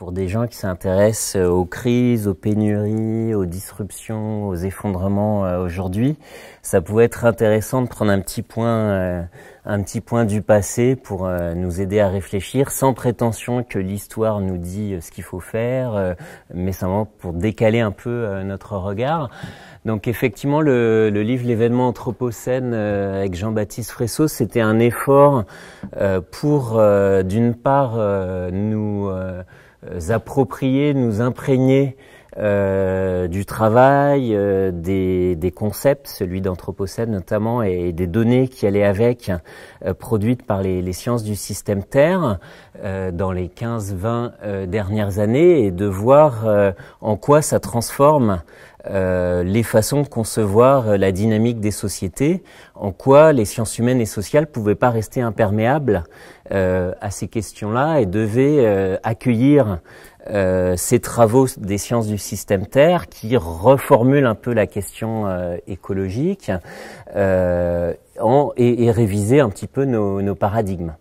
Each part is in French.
pour des gens qui s'intéressent euh, aux crises, aux pénuries, aux disruptions, aux effondrements euh, aujourd'hui, ça pouvait être intéressant de prendre un petit point, euh, un petit point du passé pour nous aider à réfléchir, sans prétention que l'histoire nous dit ce qu'il faut faire, mais simplement pour décaler un peu notre regard. Donc effectivement, le, le livre L'événement anthropocène avec Jean-Baptiste Fresso, c'était un effort pour, d'une part, nous approprier, nous imprégner euh, du travail, euh, des, des, concepts, celui d'Anthropocène notamment, et, des données qui allaient avec, euh, produites par les, les, sciences du système Terre dans les 15-20 dernières années, et de voir en quoi ça transforme les façons de concevoir la dynamique des sociétés, en quoi les sciences humaines et sociales pouvaient pas rester imperméables à ces questions-là et devaient accueillir euh, ces travaux des sciences du système Terre qui reformulent un peu la question euh, écologique euh, et, réviser un petit peu nos, paradigmes.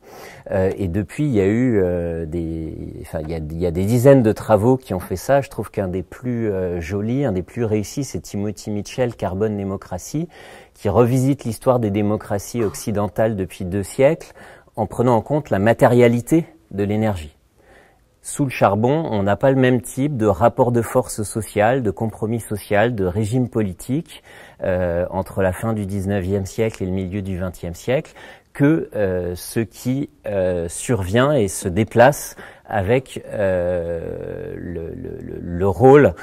et depuis, il y a eu des, enfin, il y il y a, des dizaines de travaux qui ont fait ça. Je trouve qu'un des plus jolis, un des plus réussis, c'est Timothy Mitchell, Carbone démocratie, qui revisite l'histoire des démocraties occidentales depuis deux siècles en prenant en compte la matérialité de l'énergie. Sous le charbon, on n'a pas le même type de rapport de force sociale, de compromis social, de régime politique euh, entre la fin du 19e siècle et le milieu du 20e siècle que euh, ce qui euh, survient et se déplace avec le, rôle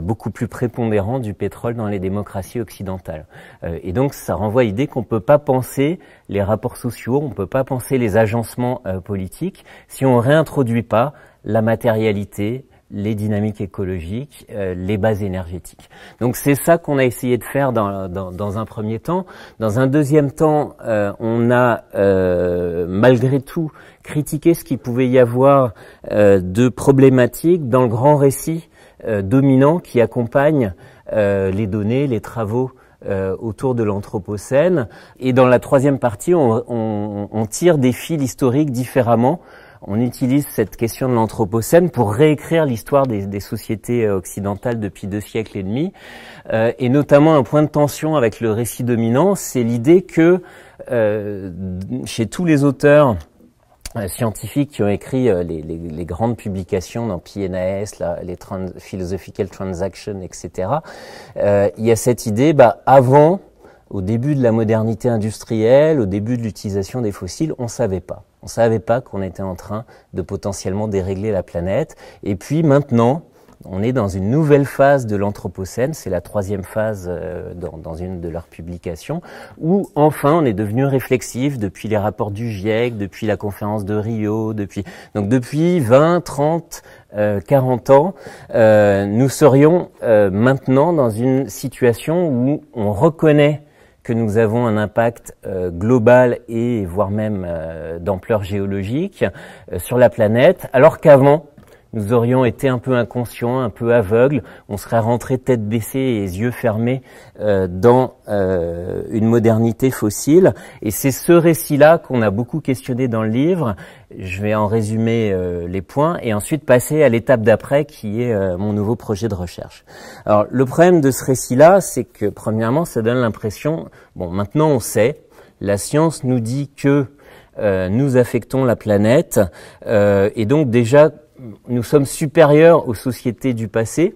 beaucoup plus prépondérant du pétrole dans les démocraties occidentales. et donc ça renvoie à l'idée qu'on ne peut pas penser les rapports sociaux, on ne peut pas penser les agencements politiques si on réintroduit pas la matérialité, les dynamiques écologiques, euh, les bases énergétiques. Donc c'est ça qu'on a essayé de faire dans, dans, un premier temps. Dans un deuxième temps, euh, on a euh, malgré tout critiqué ce qu'il pouvait y avoir de problématiques dans le grand récit dominant qui accompagne les données, les travaux autour de l'Anthropocène. Et dans la troisième partie, on tire des fils historiques différemment on utilise cette question de l'anthropocène pour réécrire l'histoire des, sociétés euh, occidentales depuis deux siècles et demi. Euh, et notamment un point de tension avec le récit dominant, c'est l'idée que euh, chez tous les auteurs scientifiques qui ont écrit les, grandes publications dans PNAS, les Philosophical Transactions, etc., il y a cette idée, bah, avant au début de la modernité industrielle, au début de l'utilisation des fossiles, on ne savait pas. On savait pas qu'on était en train de potentiellement dérégler la planète. Et puis maintenant, on est dans une nouvelle phase de l'Anthropocène, c'est la troisième phase euh, dans, dans, une de leurs publications, où enfin on est devenu réflexif depuis les rapports du GIEC, depuis la conférence de Rio, depuis donc depuis 20, 30, 40 ans, euh, nous serions euh, maintenant dans une situation où on reconnaît que nous avons un impact euh, global et voire même euh, d'ampleur géologique euh, sur la planète, alors qu'avant, nous aurions été un peu inconscients, un peu aveugles, on serait rentré tête baissée et yeux fermés euh, dans euh, une modernité fossile. Et c'est ce récit-là qu'on a beaucoup questionné dans le livre. Je vais en résumer euh, les points et ensuite passer à l'étape d'après qui est mon nouveau projet de recherche. Alors le problème de ce récit-là, c'est que premièrement, ça donne l'impression, bon maintenant on sait, la science nous dit que nous affectons la planète et donc déjà nous sommes supérieurs aux sociétés du passé,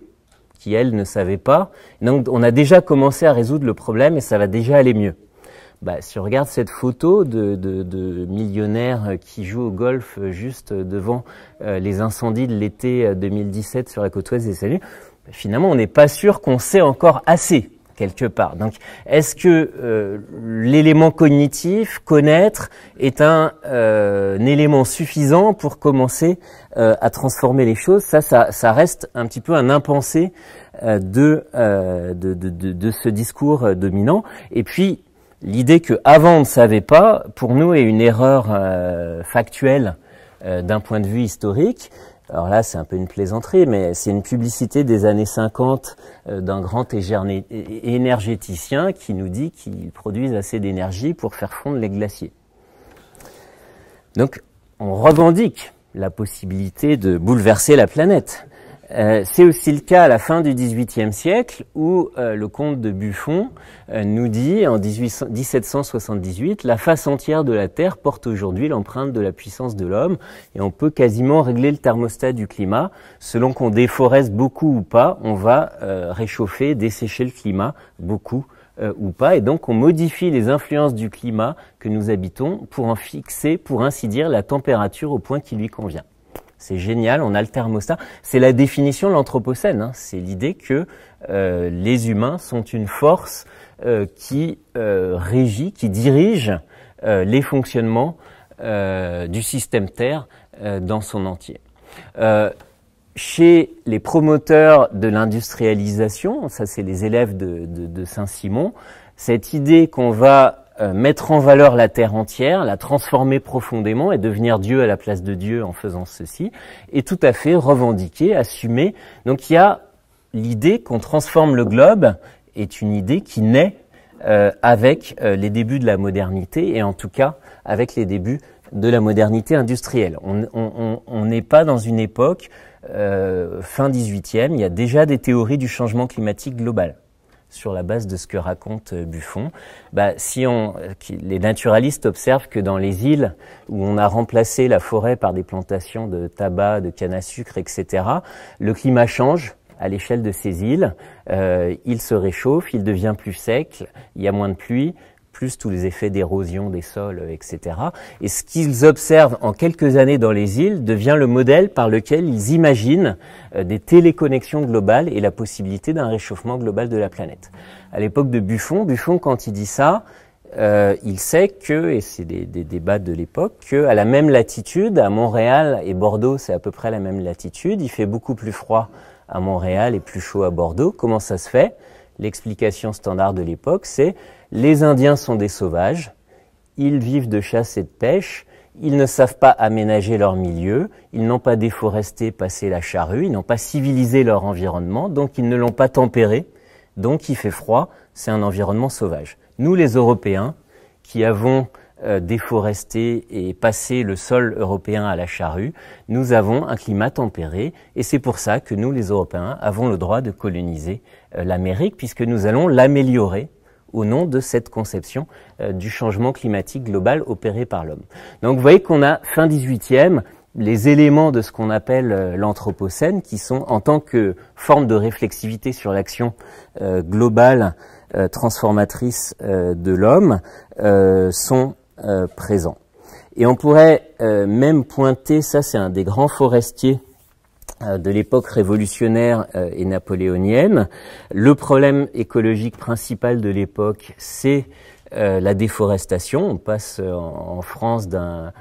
qui elles ne savaient pas. Donc on a déjà commencé à résoudre le problème et ça va déjà aller mieux. Bah, si on regarde cette photo de, de, millionnaires qui jouent au golf juste devant euh, les incendies de l'été 2017 euh, sur la côte ouest des Saluts, bah, finalement on n'est pas sûr qu'on sait encore assez quelque part. Donc, est-ce que euh, l'élément cognitif, connaître, est un, euh, élément suffisant pour commencer euh, à transformer les choses ça, ça, reste un petit peu un impensé de de, de, de, ce discours dominant. Et puis, l'idée que avant on ne savait pas, pour nous, est une erreur factuelle d'un point de vue historique alors là, c'est un peu une plaisanterie, mais c'est une publicité des années 50 euh, d'un grand énergéticien qui nous dit qu'il produit assez d'énergie pour faire fondre les glaciers. Donc, on revendique la possibilité de bouleverser la planète. Euh, c'est aussi le cas à la fin du XVIIIe siècle où euh, le comte de Buffon euh, nous dit en 1778 la face entière de la Terre porte aujourd'hui l'empreinte de la puissance de l'homme et on peut quasiment régler le thermostat du climat. Selon qu'on déforeste beaucoup ou pas, on va réchauffer, dessécher le climat beaucoup ou pas et donc on modifie les influences du climat que nous habitons pour en fixer, pour ainsi dire, la température au point qui lui convient. C'est génial, on a le thermostat. C'est la définition de l'anthropocène. Hein. C'est l'idée que euh, les humains sont une force euh, qui euh, régit, qui dirige les fonctionnements du système Terre dans son entier. chez les promoteurs de l'industrialisation, ça c'est les élèves de Saint-Simon, cette idée qu'on va euh, mettre en valeur la terre entière, la transformer profondément et devenir Dieu à la place de Dieu en faisant ceci, est tout à fait revendiquer, assumer. Donc il y a l'idée qu'on transforme le globe est une idée qui naît euh, avec euh, les débuts de la modernité et en tout cas avec les débuts de la modernité industrielle. On n'est pas dans une époque fin 18e, il y a déjà des théories du changement climatique global sur la base de ce que raconte euh, Buffon. Bah, si euh, les naturalistes observent que dans les îles où on a remplacé la forêt par des plantations de tabac, de canne à sucre, etc., le climat change à l'échelle de ces îles. Euh, il se réchauffe, il devient plus sec, il y a moins de pluie, plus tous les effets d'érosion des sols, euh, etc. Et ce qu'ils observent en quelques années dans les îles devient le modèle par lequel ils imaginent euh, des téléconnexions globales et la possibilité d'un réchauffement global de la planète. À l'époque de Buffon, Buffon, quand il dit ça, euh, il sait que, et c'est des, des, débats de l'époque, qu'à la même latitude, à Montréal et Bordeaux, c'est à peu près la même latitude, il fait beaucoup plus froid à Montréal et plus chaud à Bordeaux. Comment ça se fait L'explication standard de l'époque, c'est les Indiens sont des sauvages, ils vivent de chasse et de pêche, ils ne savent pas aménager leur milieu, ils n'ont pas déforesté, passé la charrue, ils n'ont pas civilisé leur environnement, donc ils ne l'ont pas tempéré, donc il fait froid, c'est un environnement sauvage. Nous les Européens, qui avons euh, déforesté et passé le sol européen à la charrue, nous avons un climat tempéré et c'est pour ça que nous les Européens avons le droit de coloniser euh, l'Amérique puisque nous allons l'améliorer au nom de cette conception euh, du changement climatique global opéré par l'homme. Donc vous voyez qu'on a fin 18e, les éléments de ce qu'on appelle euh, l'anthropocène, qui sont en tant que forme de réflexivité sur l'action euh, globale transformatrice de l'homme, sont présents. Et on pourrait même pointer, ça c'est un des grands forestiers euh, de l'époque révolutionnaire euh, et napoléonienne. Le problème écologique principal de l'époque, c'est euh, la déforestation. On passe en France d'un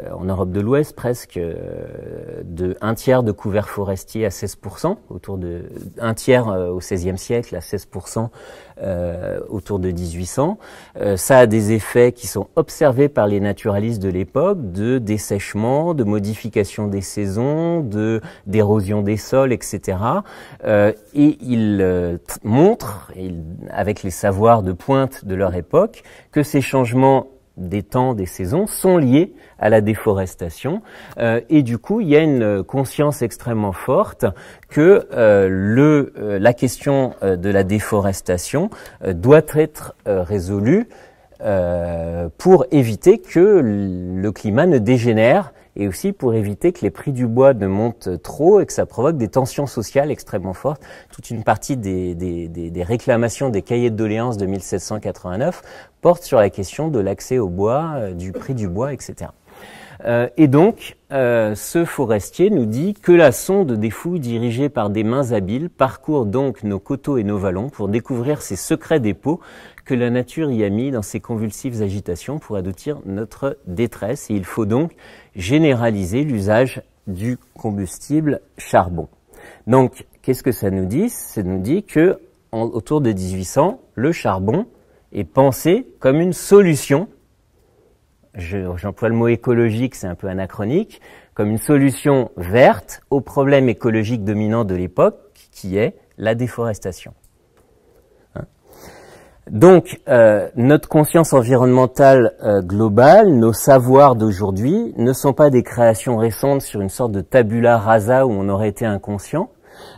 euh, en Europe de l'Ouest presque euh, de un tiers de couverts forestiers à 16%, autour de un tiers euh, au XVIe siècle à 16% autour de 1800. Euh, ça a des effets qui sont observés par les naturalistes de l'époque de dessèchement, de modification des saisons, de d'érosion des sols, etc. et ils montrent, avec les savoirs de pointe de leur époque, que ces changements des temps, des saisons, sont liés à la déforestation. Euh, et du coup, il y a une euh, conscience extrêmement forte que euh, le, la question de la déforestation doit être résolue pour éviter que le climat ne dégénère et aussi pour éviter que les prix du bois ne montent trop et que ça provoque des tensions sociales extrêmement fortes. Toute une partie des, des, des, des réclamations des cahiers de doléances de 1789 porte sur la question de l'accès au bois, euh, du prix du bois, etc. Euh, et donc, euh, ce forestier nous dit que la sonde des fouilles dirigée par des mains habiles parcourt donc nos coteaux et nos vallons pour découvrir ces secrets dépôts que la nature y a mis dans ses convulsives agitations pour adoucir notre détresse. Et il faut donc généraliser l'usage du combustible charbon. Donc, qu'est-ce que ça nous dit Ça nous dit que autour de 1800, le charbon est pensé comme une solution. J'emploie le mot écologique, c'est un peu anachronique, comme une solution verte au problème écologique dominant de l'époque, qui est la déforestation. Donc, euh, notre conscience environnementale euh, globale, nos savoirs d'aujourd'hui, ne sont pas des créations récentes sur une sorte de tabula rasa où on aurait été inconscient,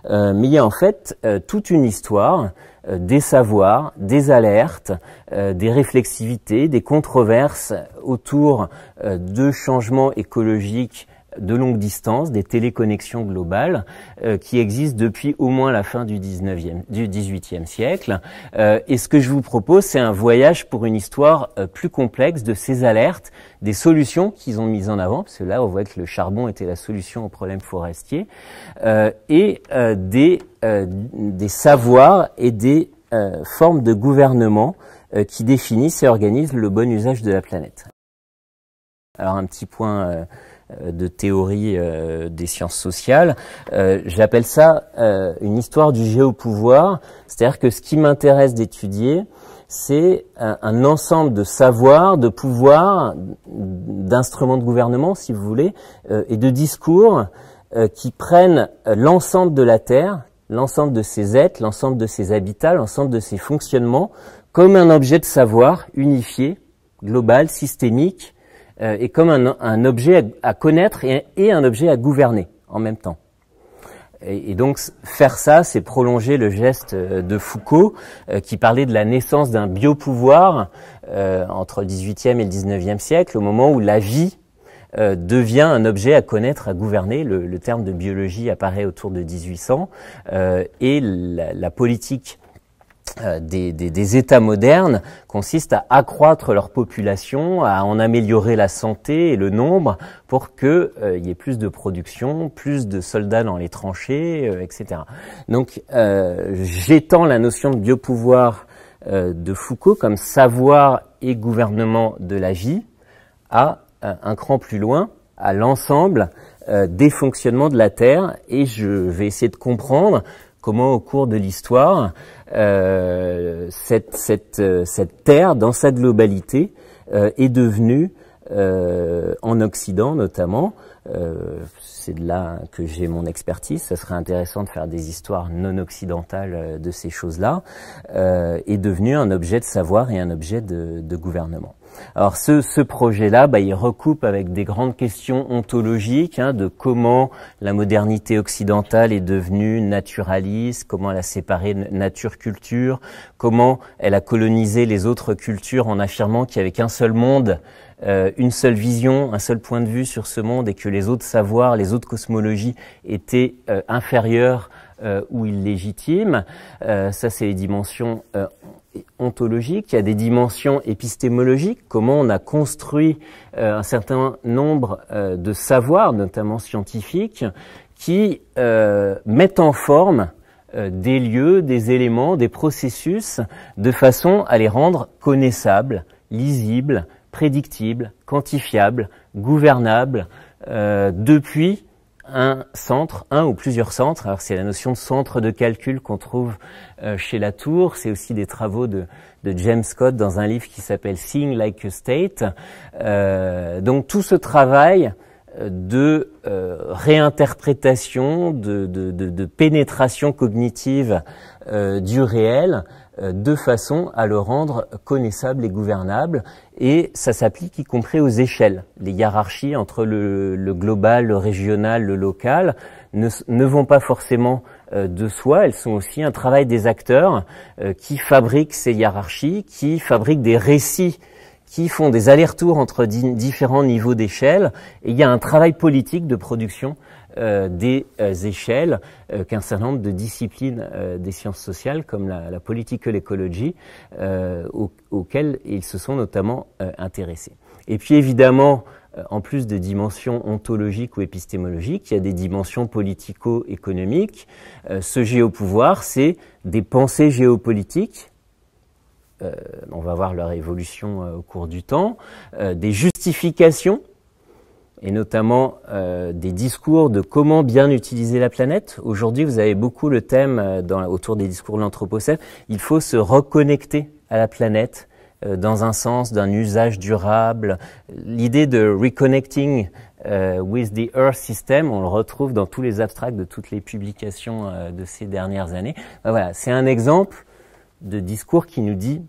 euh, mais il y a en fait toute une histoire des savoirs, des alertes, des réflexivités, des controverses autour de changements écologiques de longue distance, des téléconnexions globales euh, qui existent depuis au moins la fin du 19e, du 18e siècle. Euh, et ce que je vous propose, c'est un voyage pour une histoire euh, plus complexe de ces alertes, des solutions qu'ils ont mises en avant, parce que là, on voit que le charbon était la solution aux problèmes forestiers, et des, des savoirs et des formes de gouvernement qui définissent et organisent le bon usage de la planète. Alors un petit point euh, de théorie euh, des sciences sociales. Euh, j'appelle ça une histoire du géopouvoir, c'est-à-dire que ce qui m'intéresse d'étudier, c'est un, un, ensemble de savoirs, de pouvoirs, d'instruments de gouvernement, si vous voulez, et de discours qui prennent l'ensemble de la Terre, l'ensemble de ses êtres, l'ensemble de ses habitats, l'ensemble de ses fonctionnements, comme un objet de savoir unifié, global, systémique, et euh, comme un, objet à, connaître et, un objet à gouverner en même temps. Et, donc faire ça, c'est prolonger le geste euh, de Foucault euh, qui parlait de la naissance d'un biopouvoir entre le XVIIIe et le XIXe siècle, au moment où la vie devient un objet à connaître, à gouverner. Le, terme de biologie apparaît autour de 1800 euh, et la politique euh, des, États modernes consiste à accroître leur population, à en améliorer la santé et le nombre pour qu'il euh, y ait plus de production, plus de soldats dans les tranchées, euh, etc. Donc j'étends la notion de biopouvoir de Foucault comme savoir et gouvernement de la vie à un cran plus loin, à l'ensemble des fonctionnements de la Terre, et je vais essayer de comprendre comment au cours de l'histoire, euh, cette, cette, euh, cette, terre, dans sa globalité, euh, est devenue, en Occident notamment, c'est de là que j'ai mon expertise, ça serait intéressant de faire des histoires non occidentales de ces choses-là, est devenue un objet de savoir et un objet de gouvernement. Alors ce, ce projet-là, bah, il recoupe avec des grandes questions ontologiques hein, de comment la modernité occidentale est devenue naturaliste, comment elle a séparé nature-culture, comment elle a colonisé les autres cultures en affirmant qu'il n'y avait qu'un seul monde, euh, une seule vision, un seul point de vue sur ce monde et que les autres savoirs, les autres cosmologies étaient euh, inférieurs euh, ou illégitimes. ça, c'est les dimensions ontologique, il y a des dimensions épistémologiques, comment on a construit euh, un certain nombre euh, de savoirs, notamment scientifiques, qui euh, mettent en forme des lieux, des éléments, des processus, de façon à les rendre connaissables, lisibles, prédictibles, quantifiables, gouvernables, depuis un centre, un ou plusieurs centres. Alors c'est la notion de centre de calcul qu'on trouve euh, chez chez Latour. C'est aussi des travaux de, James Scott dans un livre qui s'appelle Seeing Like a State. Euh, donc tout ce travail euh, de réinterprétation, de, pénétration cognitive du réel euh, de façon à le rendre connaissable et gouvernable. Et ça s'applique y compris aux échelles. Les hiérarchies entre le, global, le régional, le local ne, vont pas forcément euh, de soi, elles sont aussi un travail des acteurs euh, qui fabriquent ces hiérarchies, qui fabriquent des récits qui font des allers-retours entre différents niveaux d'échelle, et il y a un travail politique de production euh, des euh, échelles euh, qu'un certain nombre de disciplines des sciences sociales, comme la, la politique et l'écologie, auxquelles ils se sont notamment intéressés. Et puis évidemment, en plus des dimensions ontologiques ou épistémologiques, il y a des dimensions politico-économiques. ce géopouvoir, c'est des pensées géopolitiques. on va voir leur évolution au cours du temps, des justifications et notamment euh, des discours de comment bien utiliser la planète. Aujourd'hui, vous avez beaucoup le thème euh, dans, autour des discours de l'Anthropocène. Il faut se reconnecter à la planète euh, dans un sens d'un usage durable. L'idée de reconnecting euh, with the Earth System, on le retrouve dans tous les abstracts de toutes les publications de ces dernières années. Ben voilà, c'est un exemple de discours qui nous dit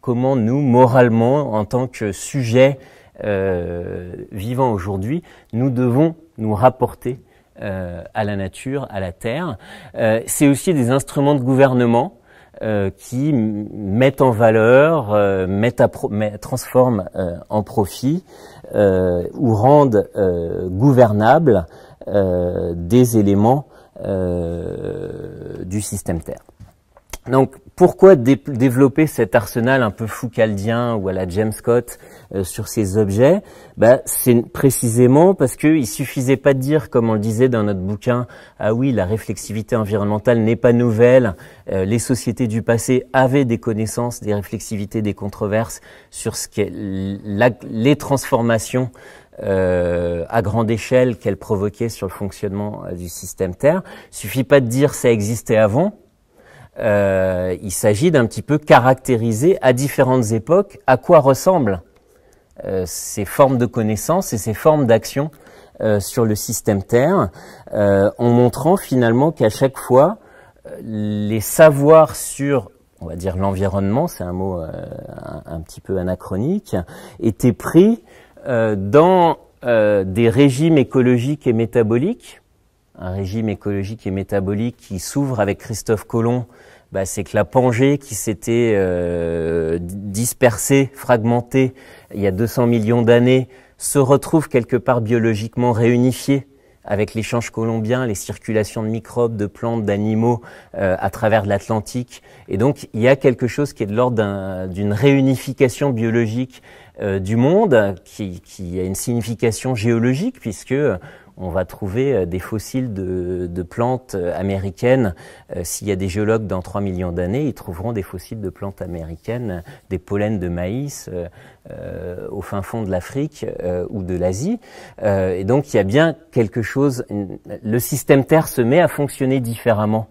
comment nous, moralement, en tant que sujet, euh, aujourd'hui, nous devons nous rapporter euh, à la nature, à la terre. Euh, c'est aussi des instruments de gouvernement. Euh, qui mettent en valeur, mettent à transforment en profit ou rendent gouvernables des éléments du système Terre. Donc pourquoi développer cet arsenal un peu foucaldien ou à la James Scott euh, sur ces objets, bah, c'est précisément parce qu'il suffisait pas de dire, comme on le disait dans notre bouquin, ah oui, la réflexivité environnementale n'est pas nouvelle, euh, les sociétés du passé avaient des connaissances, des réflexivités, des controverses sur ce les transformations euh, à grande échelle qu'elles provoquaient sur le fonctionnement du système Terre. Il suffit pas de dire ça existait avant. Euh, il s'agit d'un petit peu caractériser à différentes époques à quoi ressemble euh, ces formes de connaissances et ces formes d'action euh, sur le système Terre, euh, en montrant finalement qu'à chaque fois, les savoirs sur on va dire l'environnement, c'est un mot un, petit peu anachronique, étaient pris dans des régimes écologiques et métaboliques, un régime écologique et métabolique qui s'ouvre avec Christophe Colomb bah, c'est que la Pangée qui s'était euh, dispersée, fragmentée il y a 200 millions d'années, se retrouve quelque part biologiquement réunifiée avec l'échange colombien, les circulations de microbes, de plantes, d'animaux euh, à travers l'Atlantique. Et donc il y a quelque chose qui est de l'ordre d'une réunification biologique euh, du monde, qui, qui, a une signification géologique, puisque on va trouver euh, des fossiles de, plantes euh, américaines. Euh, s'il y a des géologues dans 3 millions d'années, ils trouveront des fossiles de plantes américaines, des pollens de maïs au fin fond de l'Afrique ou de l'Asie. et donc il y a bien quelque chose, le système Terre se met à fonctionner différemment.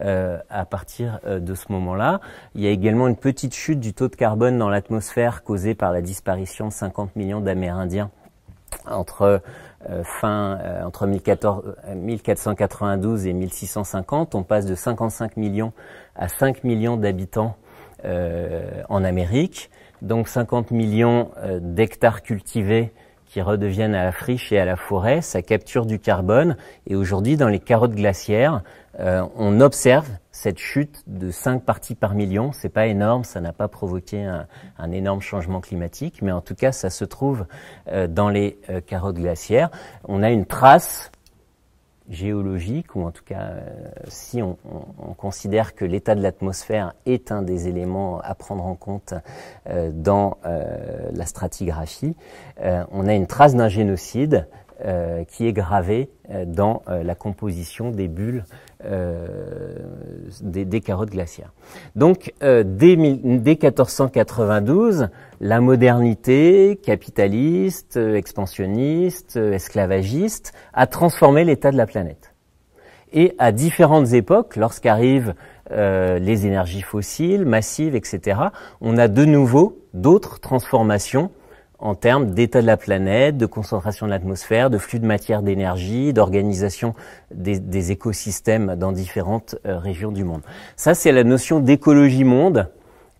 à partir de ce moment-là. Il y a également une petite chute du taux de carbone dans l'atmosphère causée par la disparition de 50 millions d'Amérindiens entre euh, fin euh, entre 1492 euh, et 1650, on passe de 55 millions à 5 millions d'habitants en Amérique, donc 50 millions d'hectares cultivés qui redeviennent à la friche et à la forêt, sa capture du carbone. Et aujourd'hui, dans les carottes glaciaires, euh, on observe cette chute de 5 parties par million. C'est pas énorme, ça n'a pas provoqué un, énorme changement climatique, mais en tout cas, ça se trouve euh, dans les euh, carottes glaciaires. On a une trace géologique, ou en tout cas, euh, si on, considère que l'état de l'atmosphère est un des éléments à prendre en compte euh, dans euh, la stratigraphie, on a une trace d'un génocide euh, qui est gravé euh, dans euh, la composition des bulles des, carottes glaciaires. Donc, dès, 1492, la modernité capitaliste, expansionniste, esclavagiste a transformé l'état de la planète. Et à différentes époques, lorsqu'arrivent les énergies fossiles, massives, etc., on a de nouveau d'autres transformations en termes d'état de la planète, de concentration de l'atmosphère, de flux de matière d'énergie, d'organisation des, écosystèmes dans différentes euh, régions du monde. Ça, c'est la notion d'écologie monde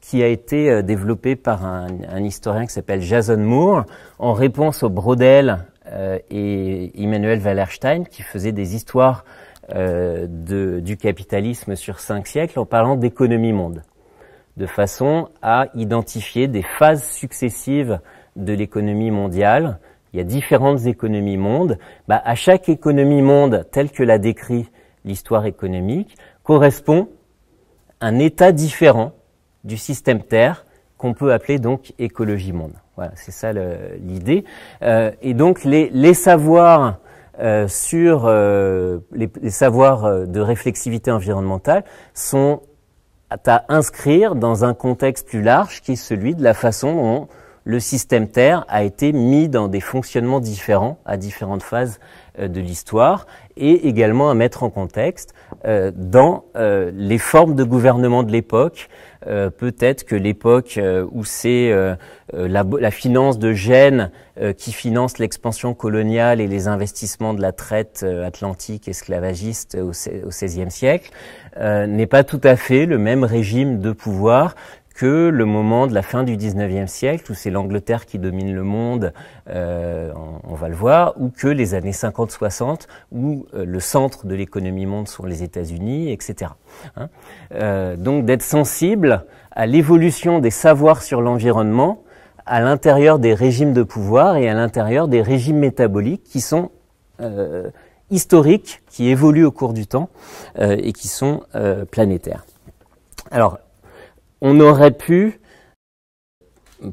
qui a été euh, développée par un, historien qui s'appelle Jason Moore en réponse au Brodel euh, et Emmanuel Wallerstein qui faisaient des histoires du capitalisme sur cinq siècles en parlant d'économie monde de façon à identifier des phases successives de l'économie mondiale, il y a différentes économies mondes, bah, à chaque économie monde, telle que la décrit l'histoire économique, correspond un état différent du système Terre qu'on peut appeler donc écologie monde. Voilà, c'est ça l'idée. Euh, et donc les, les savoirs euh, sur euh, les, les, savoirs de réflexivité environnementale sont à inscrire dans un contexte plus large qui est celui de la façon dont le système Terre a été mis dans des fonctionnements différents à différentes phases euh, de l'histoire et également à mettre en contexte euh, dans euh, les formes de gouvernement de l'époque. Peut-être que l'époque où c'est la, finance de Gênes qui finance l'expansion coloniale et les investissements de la traite atlantique esclavagiste au, au XVIe siècle n'est pas tout à fait le même régime de pouvoir que le moment de la fin du 19e siècle, où c'est l'Angleterre qui domine le monde, euh, on, va le voir, ou que les années 50-60, où euh, le centre de l'économie monde sont les États-Unis, etc. Hein. Euh, donc d'être sensible à l'évolution des savoirs sur l'environnement à l'intérieur des régimes de pouvoir et à l'intérieur des régimes métaboliques qui sont historiques, qui évoluent au cours du temps et qui sont planétaires. Alors, on aurait pu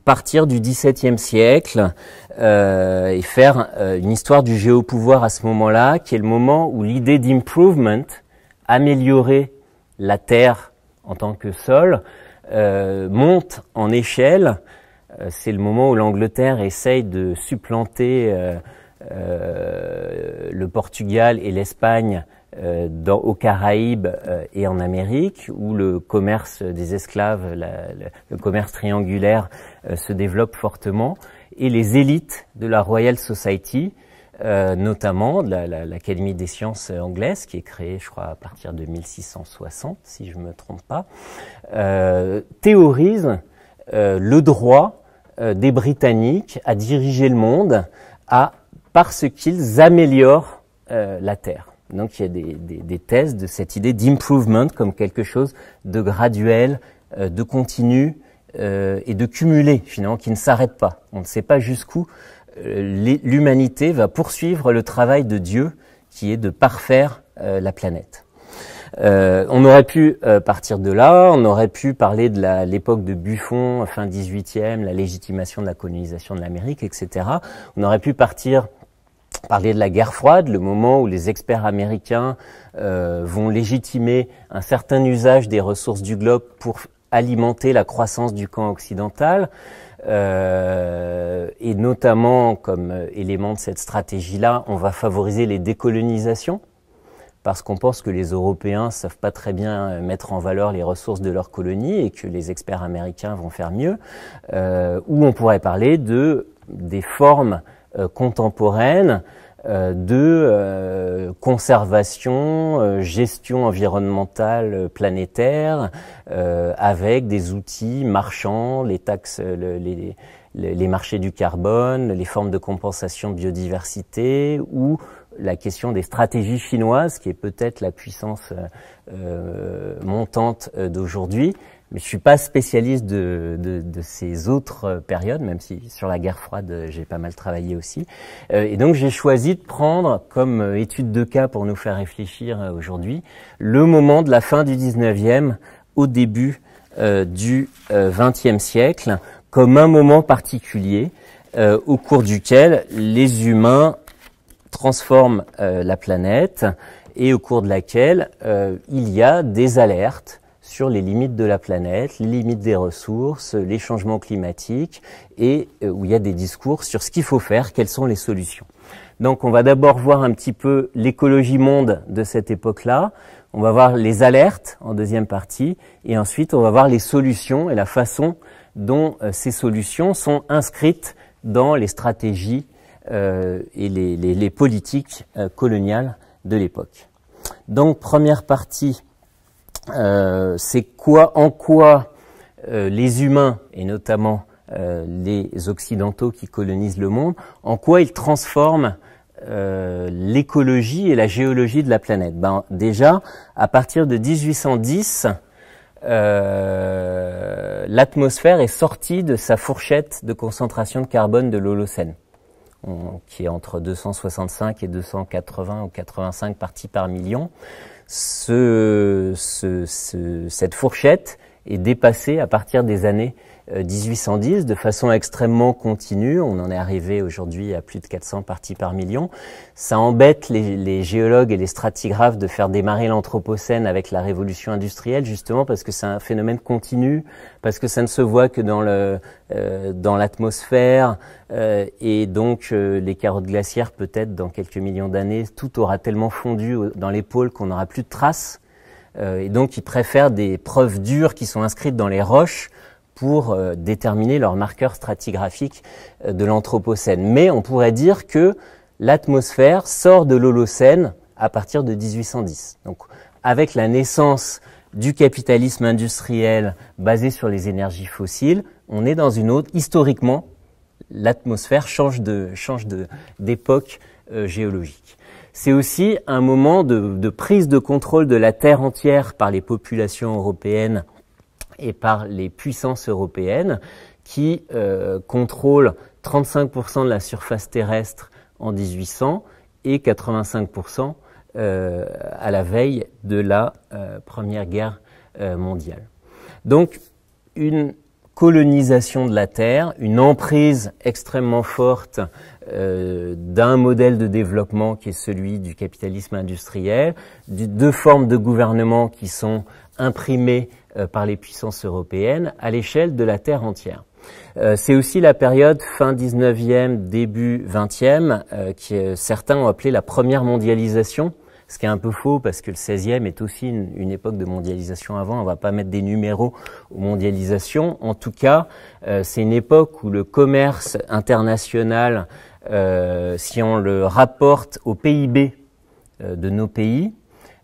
partir du XVIIe siècle euh, et faire euh, une histoire du géopouvoir à ce moment-là, qui est le moment où l'idée d'improvement, améliorer la terre en tant que sol, euh, monte en échelle. C'est le moment où l'Angleterre essaye de supplanter le Portugal et l'Espagne euh, dans, aux Caraïbes euh, et en Amérique, où le commerce des esclaves, le, commerce triangulaire euh, se développe fortement, et les élites de la Royal Society, notamment l'Académie des sciences anglaise, qui est créée, je crois, à partir de 1660, si je ne me trompe pas, théorisent le droit des Britanniques à diriger le monde à, parce qu'ils améliorent la Terre. Donc il y a des, des, des thèses de cette idée d'improvement comme quelque chose de graduel, euh, de continu euh, et de cumulé finalement, qui ne s'arrête pas. On ne sait pas jusqu'où euh, l'humanité va poursuivre le travail de Dieu qui est de parfaire euh, la planète. Euh, on aurait pu partir de là, on aurait pu parler de l'époque de Buffon, fin 18e, la légitimation de la colonisation de l'Amérique, etc. On aurait pu partir parler de la guerre froide, le moment où les experts américains euh, vont légitimer un certain usage des ressources du globe pour alimenter la croissance du camp occidental, euh, et notamment comme euh, élément de cette stratégie-là, on va favoriser les décolonisations parce qu'on pense que les Européens savent pas très bien mettre en valeur les ressources de leurs colonies et que les experts américains vont faire mieux, ou on pourrait parler de des formes euh, contemporaine euh, de euh, conservation, gestion environnementale planétaire, avec des outils marchands, les taxes, les, les marchés du carbone, les formes de compensation biodiversité ou la question des stratégies chinoises, qui est peut-être la puissance montante d'aujourd'hui, mais je suis pas spécialiste de, ces autres euh, périodes, même si sur la guerre froide euh, j'ai pas mal travaillé aussi. Euh, et donc j'ai choisi de prendre comme étude de cas pour nous faire réfléchir aujourd'hui le moment de la fin du 19e au début du 20e siècle comme un moment particulier au cours duquel les humains transforment la planète et au cours de laquelle il y a des alertes sur les limites de la planète, les limites des ressources, les changements climatiques, et euh, où il y a des discours sur ce qu'il faut faire, quelles sont les solutions. Donc on va d'abord voir un petit peu l'écologie monde de cette époque-là, on va voir les alertes en deuxième partie, et ensuite on va voir les solutions et la façon dont euh, ces solutions sont inscrites dans les stratégies euh, et les, politiques coloniales de l'époque. Donc première partie euh, c'est quoi, en quoi euh, les humains, et notamment euh, les Occidentaux qui colonisent le monde, en quoi ils transforment l'écologie et la géologie de la planète. Ben, déjà, à partir de 1810, l'atmosphère est sortie de sa fourchette de concentration de carbone de l'Holocène, qui est entre 265 et 280 ou 85 parties par million ce, ce, cette fourchette est dépassée à partir des années 1810 euh, de façon extrêmement continue. On en est arrivé aujourd'hui à plus de 400 parties par million. Ça embête les, géologues et les stratigraphes de faire démarrer l'Anthropocène avec la révolution industrielle, justement parce que c'est un phénomène continu, parce que ça ne se voit que dans euh, l'atmosphère euh, et donc les carottes glaciaires peut-être dans quelques millions d'années tout aura tellement fondu dans les pôles qu'on n'aura plus de traces et donc ils préfèrent des preuves dures qui sont inscrites dans les roches pour euh, déterminer leur marqueur stratigraphique euh, de l'Anthropocène. Mais on pourrait dire que l'atmosphère sort de l'Holocène à partir de 1810. Donc, avec la naissance du capitalisme industriel basé sur les énergies fossiles, on est dans une autre. Historiquement, l'atmosphère change de change de d'époque euh, géologique. C'est aussi un moment de, de, prise de contrôle de la terre entière par les populations européennes et par les puissances européennes qui euh, contrôlent 35% de la surface terrestre en 1800 et 85% euh, à la veille de la euh, Première Guerre mondiale. Donc une colonisation de la Terre, une emprise extrêmement forte d'un modèle de développement qui est celui du capitalisme industriel, de deux formes de gouvernement qui sont imprimées euh, par les puissances européennes à l'échelle de la Terre entière. Euh, c'est aussi la période fin 19e, début 20e, euh, que certains ont appelé la première mondialisation, ce qui est un peu faux parce que le 16e est aussi une, époque de mondialisation avant. On ne va pas mettre des numéros aux mondialisations. En tout cas, c'est une époque où le commerce international, si on le rapporte au PIB de nos pays,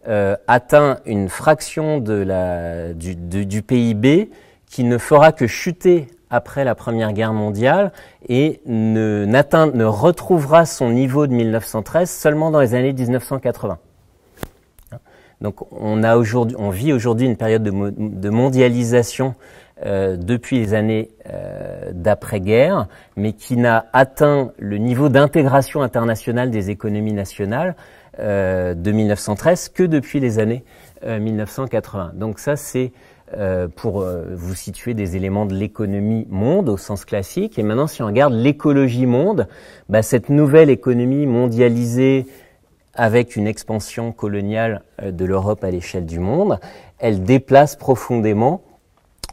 euh, atteint une fraction de la, du, PIB qui ne fera que chuter après la Première Guerre mondiale et ne, retrouvera son niveau de 1913 seulement dans les années 1980. Donc on, vit aujourd'hui une période de, mondialisation euh, depuis les années euh, d'après-guerre, mais qui n'a atteint le niveau d'intégration internationale des économies nationales euh, de 1913 que depuis les années 1980. Euh, Donc ça, c'est euh, pour vous situer des éléments de l'économie monde au sens classique. Et maintenant, si on regarde l'écologie monde, bah, cette nouvelle économie mondialisée avec une expansion coloniale de l'Europe à l'échelle du monde, elle déplace profondément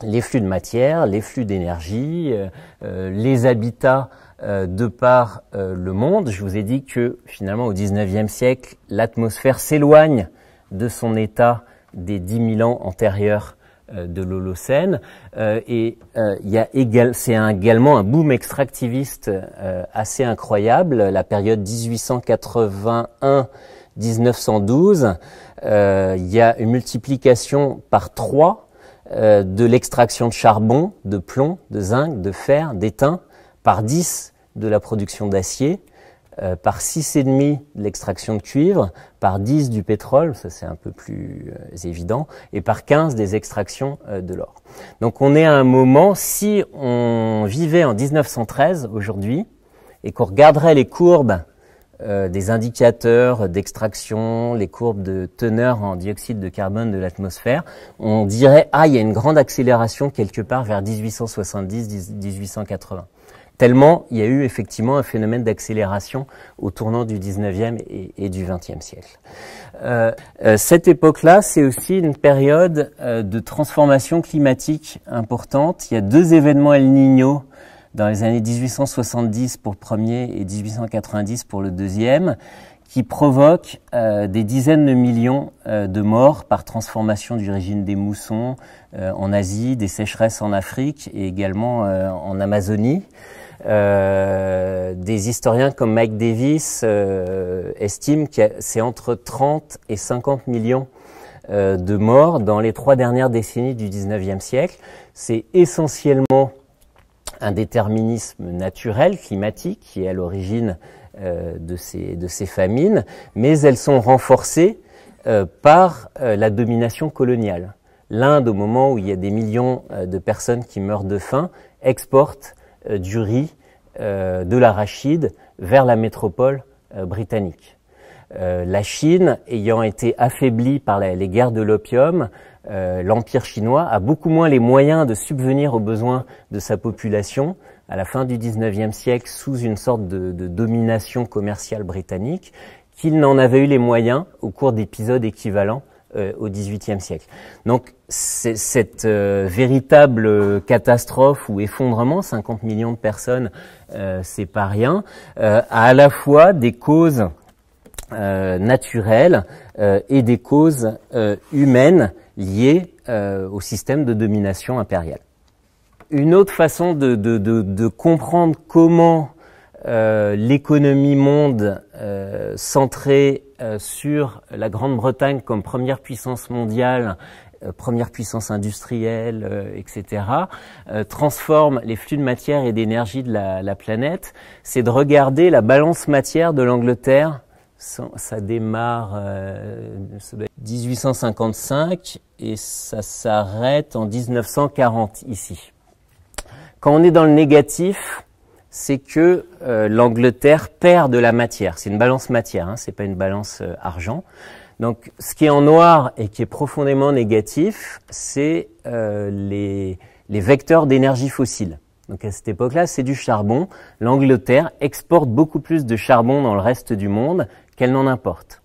les flux de matière, les flux d'énergie, les habitats euh, de par euh, le monde. Je vous ai dit que finalement au 19e siècle, l'atmosphère s'éloigne de son état des dix mille ans antérieurs euh, de l'Holocène. et c'est également un boom extractiviste assez incroyable, la période 1881. 1912, il y a une multiplication par trois de l'extraction de charbon, de plomb, de zinc, de fer, d'étain, par 10 de la production d'acier, euh, par 6,5 de l'extraction de cuivre, par 10 du pétrole, ça c'est un peu plus euh, évident, et par 15 des extractions euh, de l'or. Donc on est à un moment, si on vivait en 1913 aujourd'hui, et qu'on regarderait les courbes des indicateurs d'extraction, les courbes de teneur en dioxyde de carbone de l'atmosphère, on dirait, ah, il y a une grande accélération quelque part vers 1870-1880. Tellement il y a eu effectivement un phénomène d'accélération au tournant du 19e et, du 20e siècle. Euh, euh, cette époque-là, c'est aussi une période euh, de transformation climatique importante. Il y a deux événements El Niño dans les années 1870 pour le premier et 1890 pour le deuxième, qui provoquent des dizaines de millions de morts par transformation du régime des moussons en Asie, des sécheresses en Afrique et également en Amazonie. Euh, des historiens comme Mike Davis euh, estiment que c'est entre 30 et 50 millions euh, de morts dans les trois dernières décennies du 19e siècle. C'est essentiellement un déterminisme naturel, climatique, qui est à l'origine de, ces, de ces famines, mais elles sont renforcées par la domination coloniale. L'Inde, au moment où il y a des millions de personnes qui meurent de faim, exporte euh, du riz, euh, de l'arachide vers la métropole euh, britannique. la Chine, ayant été affaiblie par les guerres de l'opium, l'Empire chinois a beaucoup moins les moyens de subvenir aux besoins de sa population à la fin du XIXe siècle sous une sorte de, domination commerciale britannique qu'il n'en avait eu les moyens au cours d'épisodes équivalents euh, au XVIIIe siècle. Donc cette euh, véritable euh, catastrophe ou effondrement, 50 millions de personnes, euh, c'est pas rien, a à la fois des causes naturelles et des causes humaines liées au système de domination impériale. Une autre façon de, de comprendre comment l'économie monde centrée sur la Grande-Bretagne comme première puissance mondiale euh, première puissance industrielle, euh, etc., euh, transforme les flux de matière et d'énergie de la, la planète, c'est de regarder la balance matière de l'Angleterre ça démarre euh, 1855 et ça s'arrête en 1940 ici. Quand on est dans le négatif, c'est que l'Angleterre perd de la matière. C'est une balance matière, hein, c'est pas une balance argent. Donc, ce qui est en noir et qui est profondément négatif, c'est euh, les, vecteurs d'énergie fossile. Donc à cette époque-là, c'est du charbon. L'Angleterre exporte beaucoup plus de charbon dans le reste du monde qu'elle n'en importe.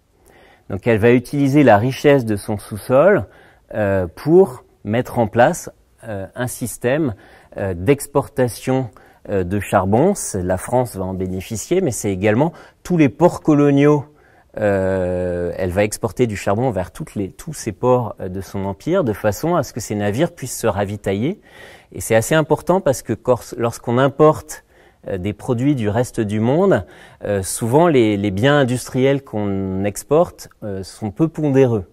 Donc elle va utiliser la richesse de son sous-sol euh, pour mettre en place euh, un système d'exportation de charbon. La France va en bénéficier, mais c'est également tous les ports coloniaux euh, elle va exporter du charbon vers tous ses ports euh, de son empire de façon à ce que ses navires puissent se ravitailler. Et c'est assez important parce que lorsqu'on importe euh, des produits du reste du monde, souvent les, biens industriels qu'on exporte sont peu pondéreux.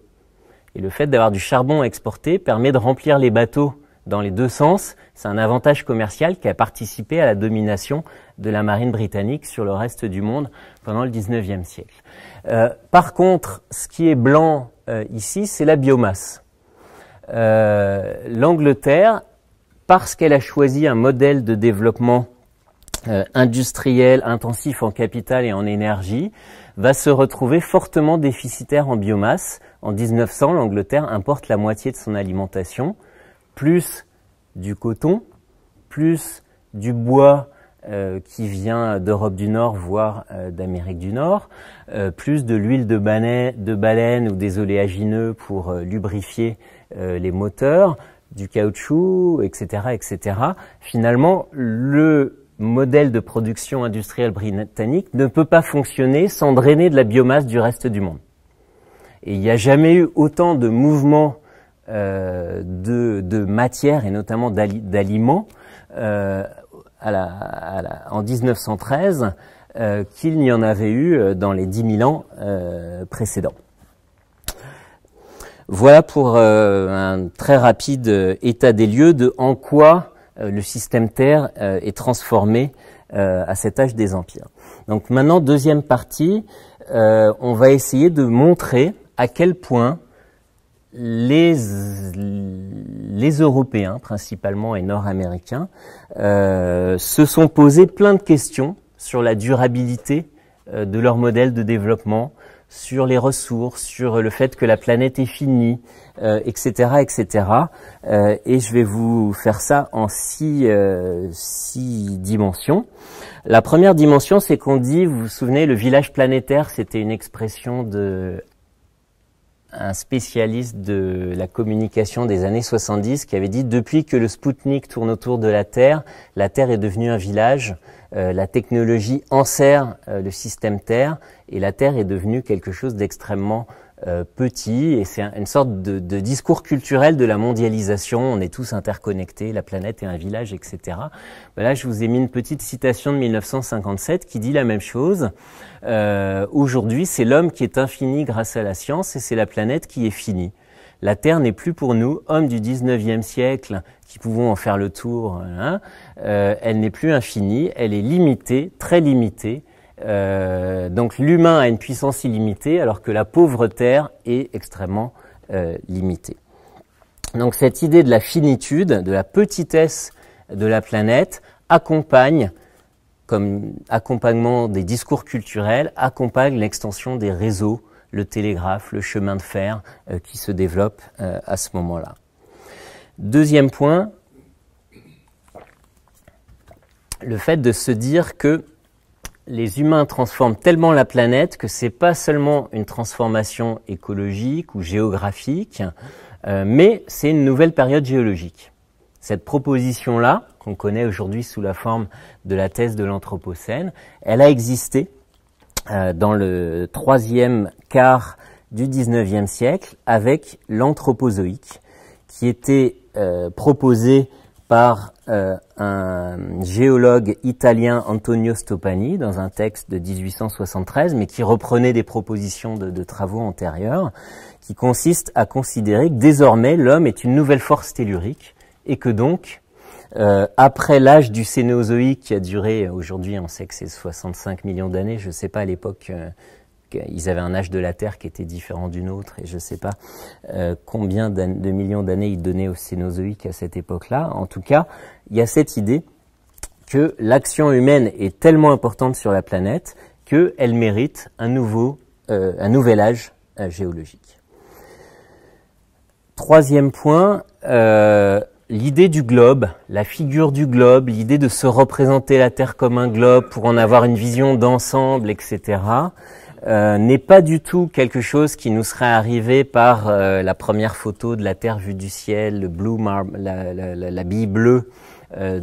Et le fait d'avoir du charbon exporté permet de remplir les bateaux dans les deux sens. C'est un avantage commercial qui a participé à la domination de la marine britannique sur le reste du monde pendant le 19e siècle. Euh, par contre, ce qui est blanc euh, ici, c'est la biomasse. Euh, L'Angleterre, parce qu'elle a choisi un modèle de développement industriel intensif en capital et en énergie, va se retrouver fortement déficitaire en biomasse. En 1900, l'Angleterre importe la moitié de son alimentation plus du coton, plus du bois euh, qui vient d'Europe du Nord, voire euh, d'Amérique du Nord, euh, plus de l'huile de, de baleine ou des oléagineux pour lubrifier les moteurs, du caoutchouc, etc., etc. Finalement, le modèle de production industrielle britannique ne peut pas fonctionner sans drainer de la biomasse du reste du monde. Et il n'y a jamais eu autant de mouvements de, de, matière et notamment d'aliments euh, en 1913 euh, qu'il n'y en avait eu euh, dans les 10 000 ans précédents. Voilà pour un très rapide état des lieux de en quoi le système Terre est transformé à cet âge des empires. Donc maintenant, deuxième partie, on va essayer de montrer à quel point les, les Européens principalement et Nord-Américains euh, se sont posés plein de questions sur la durabilité euh, de leur modèle de développement, sur les ressources, sur le fait que la planète est finie, euh, etc., etc. Euh, et je vais vous faire ça en six, euh, six dimensions. La première dimension, c'est qu'on dit, vous vous souvenez, le village planétaire, c'était une expression de un spécialiste de la communication des années 70 qui avait dit depuis que le Spoutnik tourne autour de la Terre, la Terre est devenue un village, euh, la technologie enserre euh, le système Terre et la Terre est devenue quelque chose d'extrêmement euh, petit et c'est une sorte de, discours culturel de la mondialisation. On est tous interconnectés, la planète est un village, etc. Ben là, je vous ai mis une petite citation de 1957 qui dit la même chose. Euh, aujourd'hui, c'est l'homme qui est infini grâce à la science et c'est la planète qui est finie. La Terre n'est plus pour nous, hommes du 19e siècle, qui pouvons en faire le tour, hein. euh, elle n'est plus infinie, elle est limitée, très limitée, euh, donc l'humain a une puissance illimitée alors que la pauvre Terre est extrêmement euh, limitée. Donc cette idée de la finitude, de la petitesse de la planète accompagne, comme accompagnement des discours culturels, accompagne l'extension des réseaux, le télégraphe, le chemin de fer euh, qui se développe à ce moment-là. Deuxième point, le fait de se dire que les humains transforment tellement la planète que c'est pas seulement une transformation écologique ou géographique, euh, mais c'est une nouvelle période géologique. Cette proposition-là, qu'on connaît aujourd'hui sous la forme de la thèse de l'Anthropocène, elle a existé euh, dans le troisième quart du 19e siècle avec l'anthropozoïque, qui était euh, proposée. proposé par euh, un géologue italien Antonio Stoppani dans un texte de 1873, mais qui reprenait des propositions de, travaux antérieurs, qui consiste à considérer que désormais l'homme est une nouvelle force tellurique et que donc, euh, après l'âge du Cénozoïque qui a duré aujourd'hui, on sait que c'est 65 millions d'années, je ne sais pas à l'époque euh, ils avaient un âge de la Terre qui était différent d'une autre, et je ne sais pas euh, combien de millions d'années ils donnaient au Cénozoïque à cette époque-là. En tout cas, il y a cette idée que l'action humaine est tellement importante sur la planète qu'elle mérite un, nouveau, euh, un nouvel âge euh, géologique. Troisième point, l'idée du globe, la figure du globe, l'idée de se représenter la Terre comme un globe pour en avoir une vision d'ensemble, etc. Euh, n'est pas du tout quelque chose qui nous serait arrivé par euh, la première photo de la Terre vue du ciel, le blue la, la, bille bleue euh,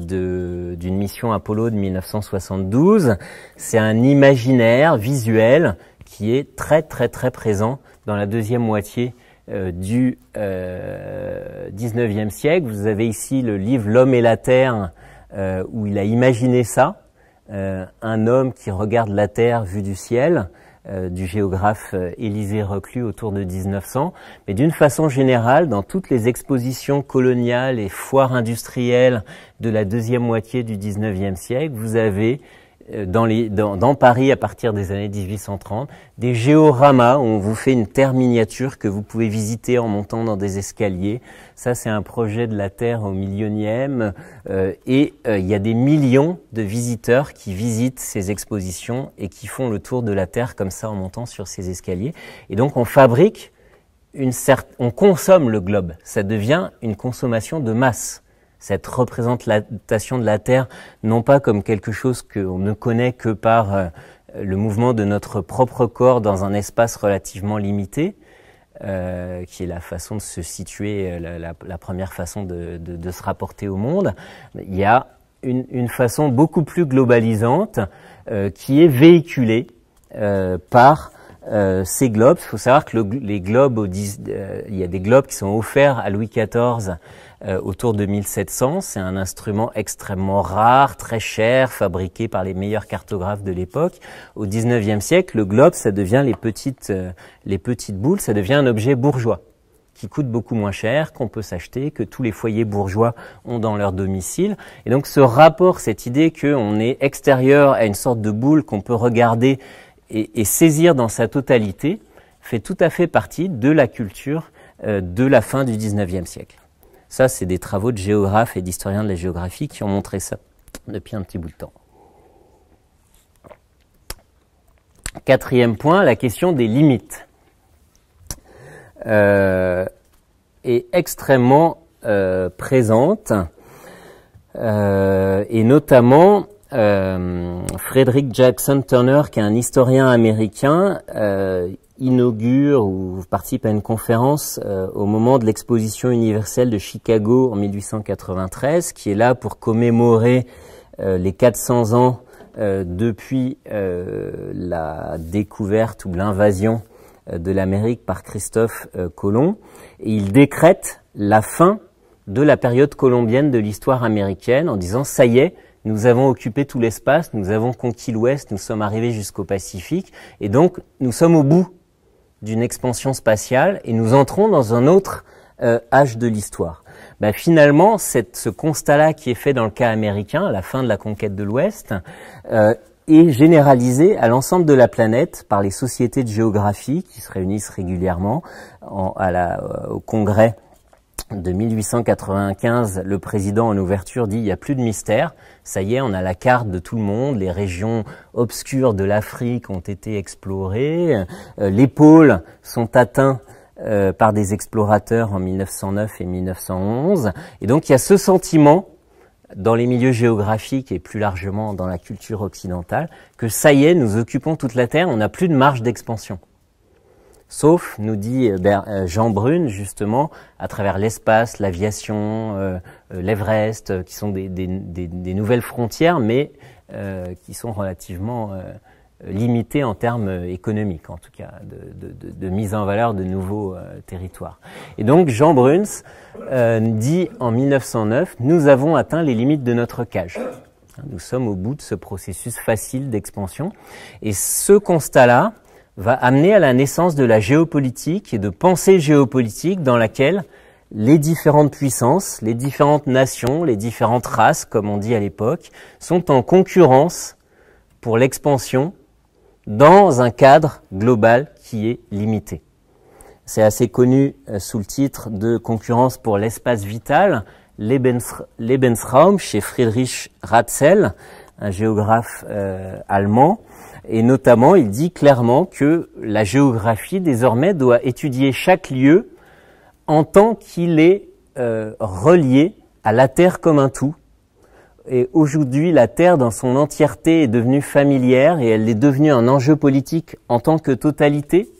d'une mission Apollo de 1972. C'est un imaginaire visuel qui est très très très présent dans la deuxième moitié du 19e siècle. Vous avez ici le livre L'homme et la Terre, où il a imaginé ça, un homme qui regarde la Terre vue du ciel, euh, du géographe euh, Élisée Reclus autour de 1900. Mais d'une façon générale, dans toutes les expositions coloniales et foires industrielles de la deuxième moitié du 19e siècle, vous avez euh, dans, les, dans, dans, Paris à partir des années 1830, des géoramas où on vous fait une terre miniature que vous pouvez visiter en montant dans des escaliers. Ça, c'est un projet de la Terre au millionième. Euh, et euh, il y a des millions de visiteurs qui visitent ces expositions et qui font le tour de la Terre comme ça en montant sur ces escaliers. Et donc, on fabrique une certaine... On consomme le globe. Ça devient une consommation de masse cette représentation de la Terre, non pas comme quelque chose qu'on ne connaît que par euh, le mouvement de notre propre corps dans un espace relativement limité, euh, qui est la façon de se situer, euh, la, première façon de, se rapporter au monde, il y a une, façon beaucoup plus globalisante qui est véhiculée euh, par ces globes. Il faut savoir que les globes, il y a des globes qui sont offerts à Louis XIV euh, autour de 1700. C'est un instrument extrêmement rare, très cher, fabriqué par les meilleurs cartographes de l'époque. Au 19e siècle, le globe, ça devient les petites, euh, les petites boules, ça devient un objet bourgeois qui coûte beaucoup moins cher, qu'on peut s'acheter, que tous les foyers bourgeois ont dans leur domicile. Et donc ce rapport, cette idée qu'on est extérieur à une sorte de boule qu'on peut regarder et, saisir dans sa totalité, fait tout à fait partie de la culture euh, de la fin du 19e siècle. Ça, c'est des travaux de géographes et d'historiens de la géographie qui ont montré ça depuis un petit bout de temps. Quatrième point, la question des limites euh, est extrêmement euh, présente, euh, et notamment Frederick Jackson Turner, qui est un historien américain, inaugure ou participe à une conférence euh, au moment de l'exposition universelle de Chicago en 1893, qui est là pour commémorer euh, les 400 ans euh, depuis la découverte ou l'invasion de l'Amérique par Christophe Colomb. Et il décrète la fin de la période colombienne de l'histoire américaine en disant ça y est, nous avons occupé tout l'espace, nous avons conquis l'Ouest, nous sommes arrivés jusqu'au Pacifique, et donc nous sommes au bout d'une expansion spatiale et nous entrons dans un autre euh, âge de l'histoire. Ben, finalement, ce constat-là qui est fait dans le cas américain, à la fin de la conquête de l'Ouest, euh, est généralisé à l'ensemble de la planète par les sociétés de géographie qui se réunissent régulièrement euh, au congrès de 1895, le président en ouverture dit il n'y a plus de mystère. Ça y est, on a la carte de tout le monde. Les régions obscures de l'Afrique ont été explorées. Euh, les pôles sont atteints euh, par des explorateurs en 1909 et 1911. Et donc il y a ce sentiment dans les milieux géographiques et plus largement dans la culture occidentale que ça y est, nous occupons toute la Terre. On n'a plus de marge d'expansion. Sauf, nous dit euh, euh, Jean Brune, justement, à travers l'espace, l'aviation, euh, l'Everest, qui sont des, nouvelles frontières, mais qui sont relativement limitées en termes économiques, en tout cas, de, mise en valeur de nouveaux territoires. Et donc Jean Bruns dit en 1909, nous avons atteint les limites de notre cage. Hein, nous sommes au bout de ce processus facile d'expansion. Et ce constat-là, va amener à la naissance de la géopolitique et de pensée géopolitique dans laquelle les différentes puissances, les différentes nations, les différentes races, comme on dit à l'époque, sont en concurrence pour l'expansion dans un cadre global qui est limité. C'est assez connu euh, sous le titre de concurrence pour l'espace vital, Lebensraum, chez Friedrich Ratzel, un géographe euh, allemand. Et notamment, il dit clairement que la géographie désormais doit étudier chaque lieu en tant qu'il est euh, relié à la Terre comme un tout. Et aujourd'hui, la Terre dans son entièreté est devenue familière et elle est devenue un enjeu politique en tant que totalité.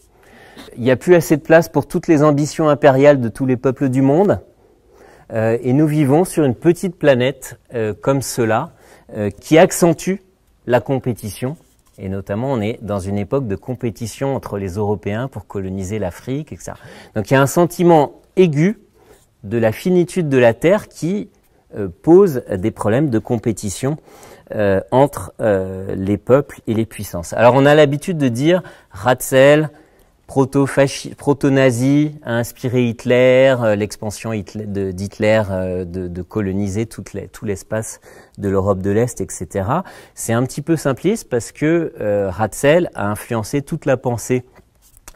Il n'y a plus assez de place pour toutes les ambitions impériales de tous les peuples du monde. Euh, et nous vivons sur une petite planète euh, comme cela, qui accentue la compétition et notamment, on est dans une époque de compétition entre les Européens pour coloniser l'Afrique, etc. Donc il y a un sentiment aigu de la finitude de la Terre qui euh, pose des problèmes de compétition euh, entre euh, les peuples et les puissances. Alors on a l'habitude de dire Ratzel, proto-nazi a inspiré Hitler, euh, l'expansion d'Hitler euh, de, coloniser tout l'espace de l'Europe de l'Est, etc. C'est un petit peu simpliste parce que euh, Ratzel a influencé toute la pensée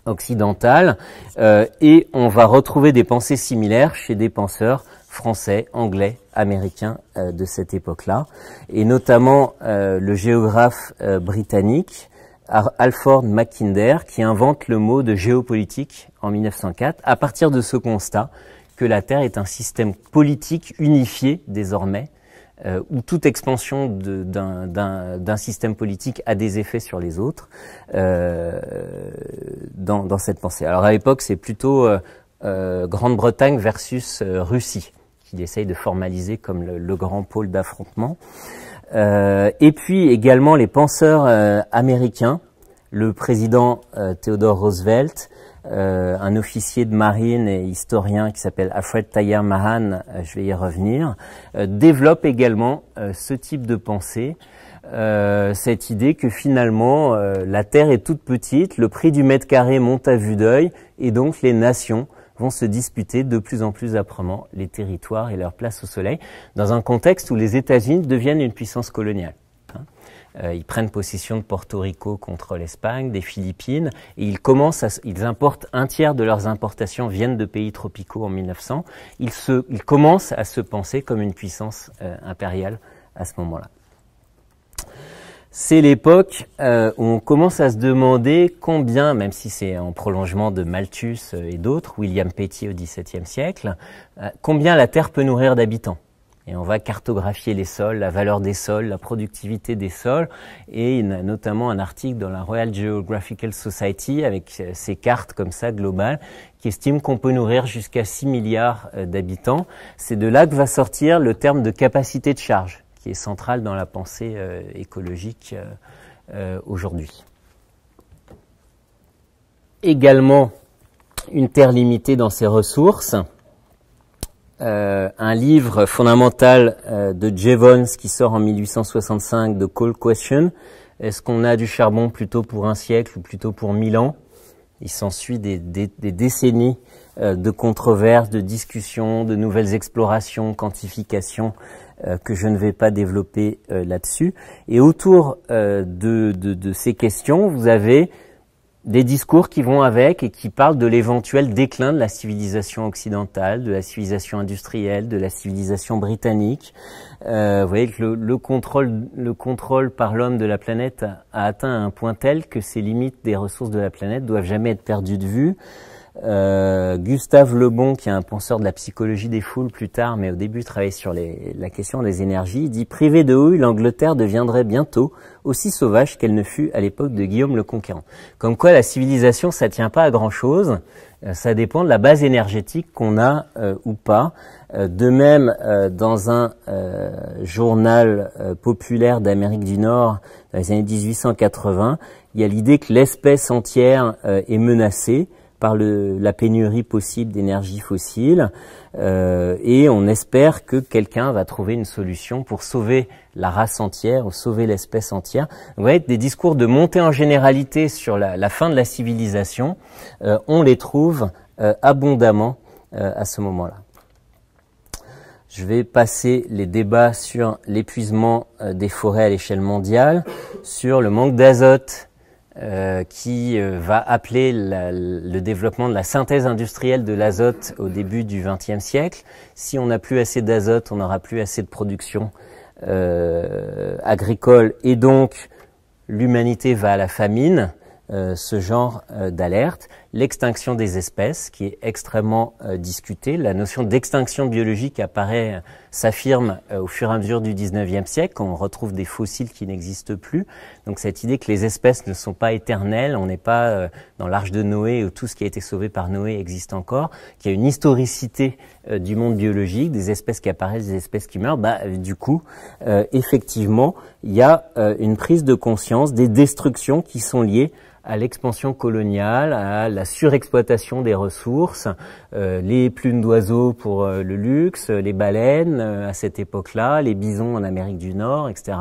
occidentale et on va retrouver des pensées similaires chez des penseurs français, anglais, américains de cette époque-là, et notamment le géographe britannique Alford Mackinder qui invente le mot de géopolitique en 1904 à partir de ce constat que la Terre est un système politique unifié désormais, euh, où toute expansion d'un système politique a des effets sur les autres euh, dans, cette pensée. Alors à l'époque, c'est plutôt euh, Grande-Bretagne versus Russie qu'il essaye de formaliser comme le grand pôle d'affrontement. Euh, et puis également les penseurs euh, américains, le président euh, Theodore Roosevelt, un officier de marine et historien qui s'appelle Alfred Thayer Mahan, je vais y revenir, développe également ce type de pensée, cette idée que finalement la Terre est toute petite, le prix du mètre carré monte à vue d'œil, et donc les nations vont se disputer de plus en plus âprement les territoires et leur place au soleil, dans un contexte où les États-Unis deviennent une puissance coloniale. Hein. Euh, ils prennent possession de Porto Rico contre l'Espagne, des Philippines, et ils commencent à, ils importent un tiers de leurs importations viennent de pays tropicaux en 1900. Ils, se, ils commencent à se penser comme une puissance euh, impériale à ce moment-là. C'est l'époque euh, où on commence à se demander combien, même si c'est en prolongement de Malthus euh, et d'autres, William Petty au XVIIe siècle, euh, combien la Terre peut nourrir d'habitants. Et on va cartographier les sols, la valeur des sols, la productivité des sols. Et il y a notamment un article dans la Royal Geographical Society avec ces cartes comme ça globales qui estime qu'on peut nourrir jusqu'à 6 milliards d'habitants. C'est de là que va sortir le terme de capacité de charge qui est centrale dans la pensée euh, écologique euh, euh, aujourd'hui. Également, une terre limitée dans ses ressources. un livre fondamental de Jevons qui sort en 1865 de Cold Question. Est-ce qu'on a du charbon plutôt pour un siècle ou plutôt pour mille ans Il s'ensuit des, des, décennies euh, de controverses, de discussions, de nouvelles explorations, quantifications euh, que je ne vais pas développer euh, là-dessus. Et autour de, ces questions, vous avez des discours qui vont avec et qui parlent de l'éventuel déclin de la civilisation occidentale, de la civilisation industrielle, de la civilisation britannique. vous voyez que le, contrôle, par l'homme de la planète a, atteint un point tel que ces limites des ressources de la planète doivent jamais être perdues de vue. Euh, Gustave Lebon, qui est un penseur de la psychologie des foules plus tard, mais au début travaillait sur la question des énergies, dit privé de houille, l'Angleterre deviendrait bientôt aussi sauvage qu'elle ne fut à l'époque de Guillaume le Conquérant. Comme quoi, la civilisation, ça tient pas à grand chose. Euh, ça dépend de la base énergétique qu'on a euh, ou pas. de même, dans un journal populaire d'Amérique du Nord, dans les années 1880, il y a l'idée que l'espèce entière est menacée par la pénurie possible d'énergie fossile. Euh, et on espère que quelqu'un va trouver une solution pour sauver la race entière ou sauver l'espèce entière. Vous voyez, des discours de montée en généralité sur la, fin de la civilisation, euh, on les trouve euh, abondamment euh, à ce moment-là. Je vais passer les débats sur l'épuisement des forêts à l'échelle mondiale, sur le manque d'azote euh, qui euh, va appeler le développement de la synthèse industrielle de l'azote au début du XXe siècle. Si on n'a plus assez d'azote, on n'aura plus assez de production euh, agricole et donc l'humanité va à la famine, ce genre d'alerte l'extinction des espèces, qui est extrêmement euh, discutée. La notion d'extinction biologique apparaît, euh, s'affirme euh, au fur et à mesure du 19e siècle, quand on retrouve des fossiles qui n'existent plus. Donc cette idée que les espèces ne sont pas éternelles, on n'est pas dans l'arche de Noé où tout ce qui a été sauvé par Noé existe encore, qu'il y a une historicité du monde biologique, des espèces qui apparaissent, des espèces qui meurent, bah, du coup, effectivement, il y a une prise de conscience des destructions qui sont liées à l'expansion coloniale, à la surexploitation des ressources, euh, les plumes d'oiseaux pour euh, le luxe, euh, les baleines à cette époque-là, les bisons en Amérique du Nord, etc.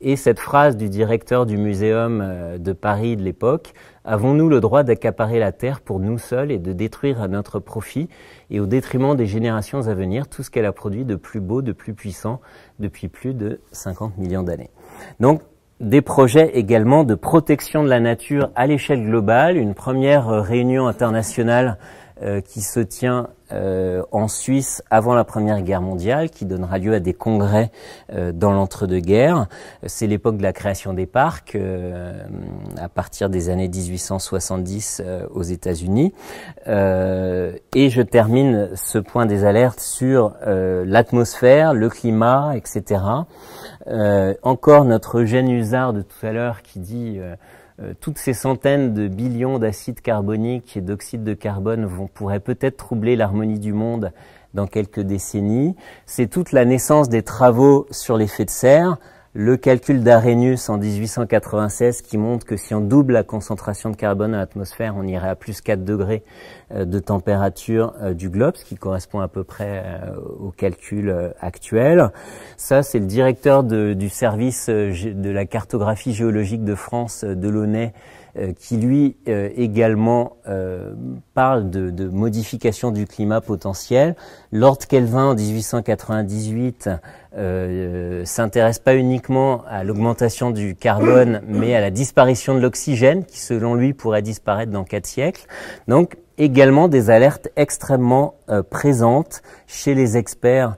Et cette phrase du directeur du muséum de Paris de l'époque, Avons-nous le droit d'accaparer la terre pour nous seuls et de détruire à notre profit et au détriment des générations à venir tout ce qu'elle a produit de plus beau, de plus puissant depuis plus de 50 millions d'années Donc des projets également de protection de la nature à l'échelle globale. Une première euh, réunion internationale euh, qui se tient euh, en Suisse avant la Première Guerre mondiale, qui donnera lieu à des congrès dans l'entre-deux-guerres. C'est l'époque de la création des parcs, à partir des années 1870 aux États-Unis. et je termine ce point des alertes sur l'atmosphère, le climat, etc. Euh, encore notre gène usard de tout à l'heure qui dit euh, euh, toutes ces centaines de billions d'acides carboniques et d'oxydes de carbone vont, pourraient peut-être troubler l'harmonie du monde dans quelques décennies. C'est toute la naissance des travaux sur l'effet de serre le calcul d'Arrhenius en 1896 qui montre que si on double la concentration de carbone dans l'atmosphère, on irait à plus 4 degrés euh, de température euh, du globe, ce qui correspond à peu près euh, au calcul actuel. Ça, c'est le directeur du service de la cartographie géologique de France, Delaunay, euh, qui lui euh, également euh, parle de, modification du climat potentiel. Lord Kelvin, en 1898, s'intéresse pas uniquement à l'augmentation du carbone, mais à la disparition de l'oxygène, qui selon lui pourrait disparaître dans quatre siècles. Donc également des alertes extrêmement présentes chez les experts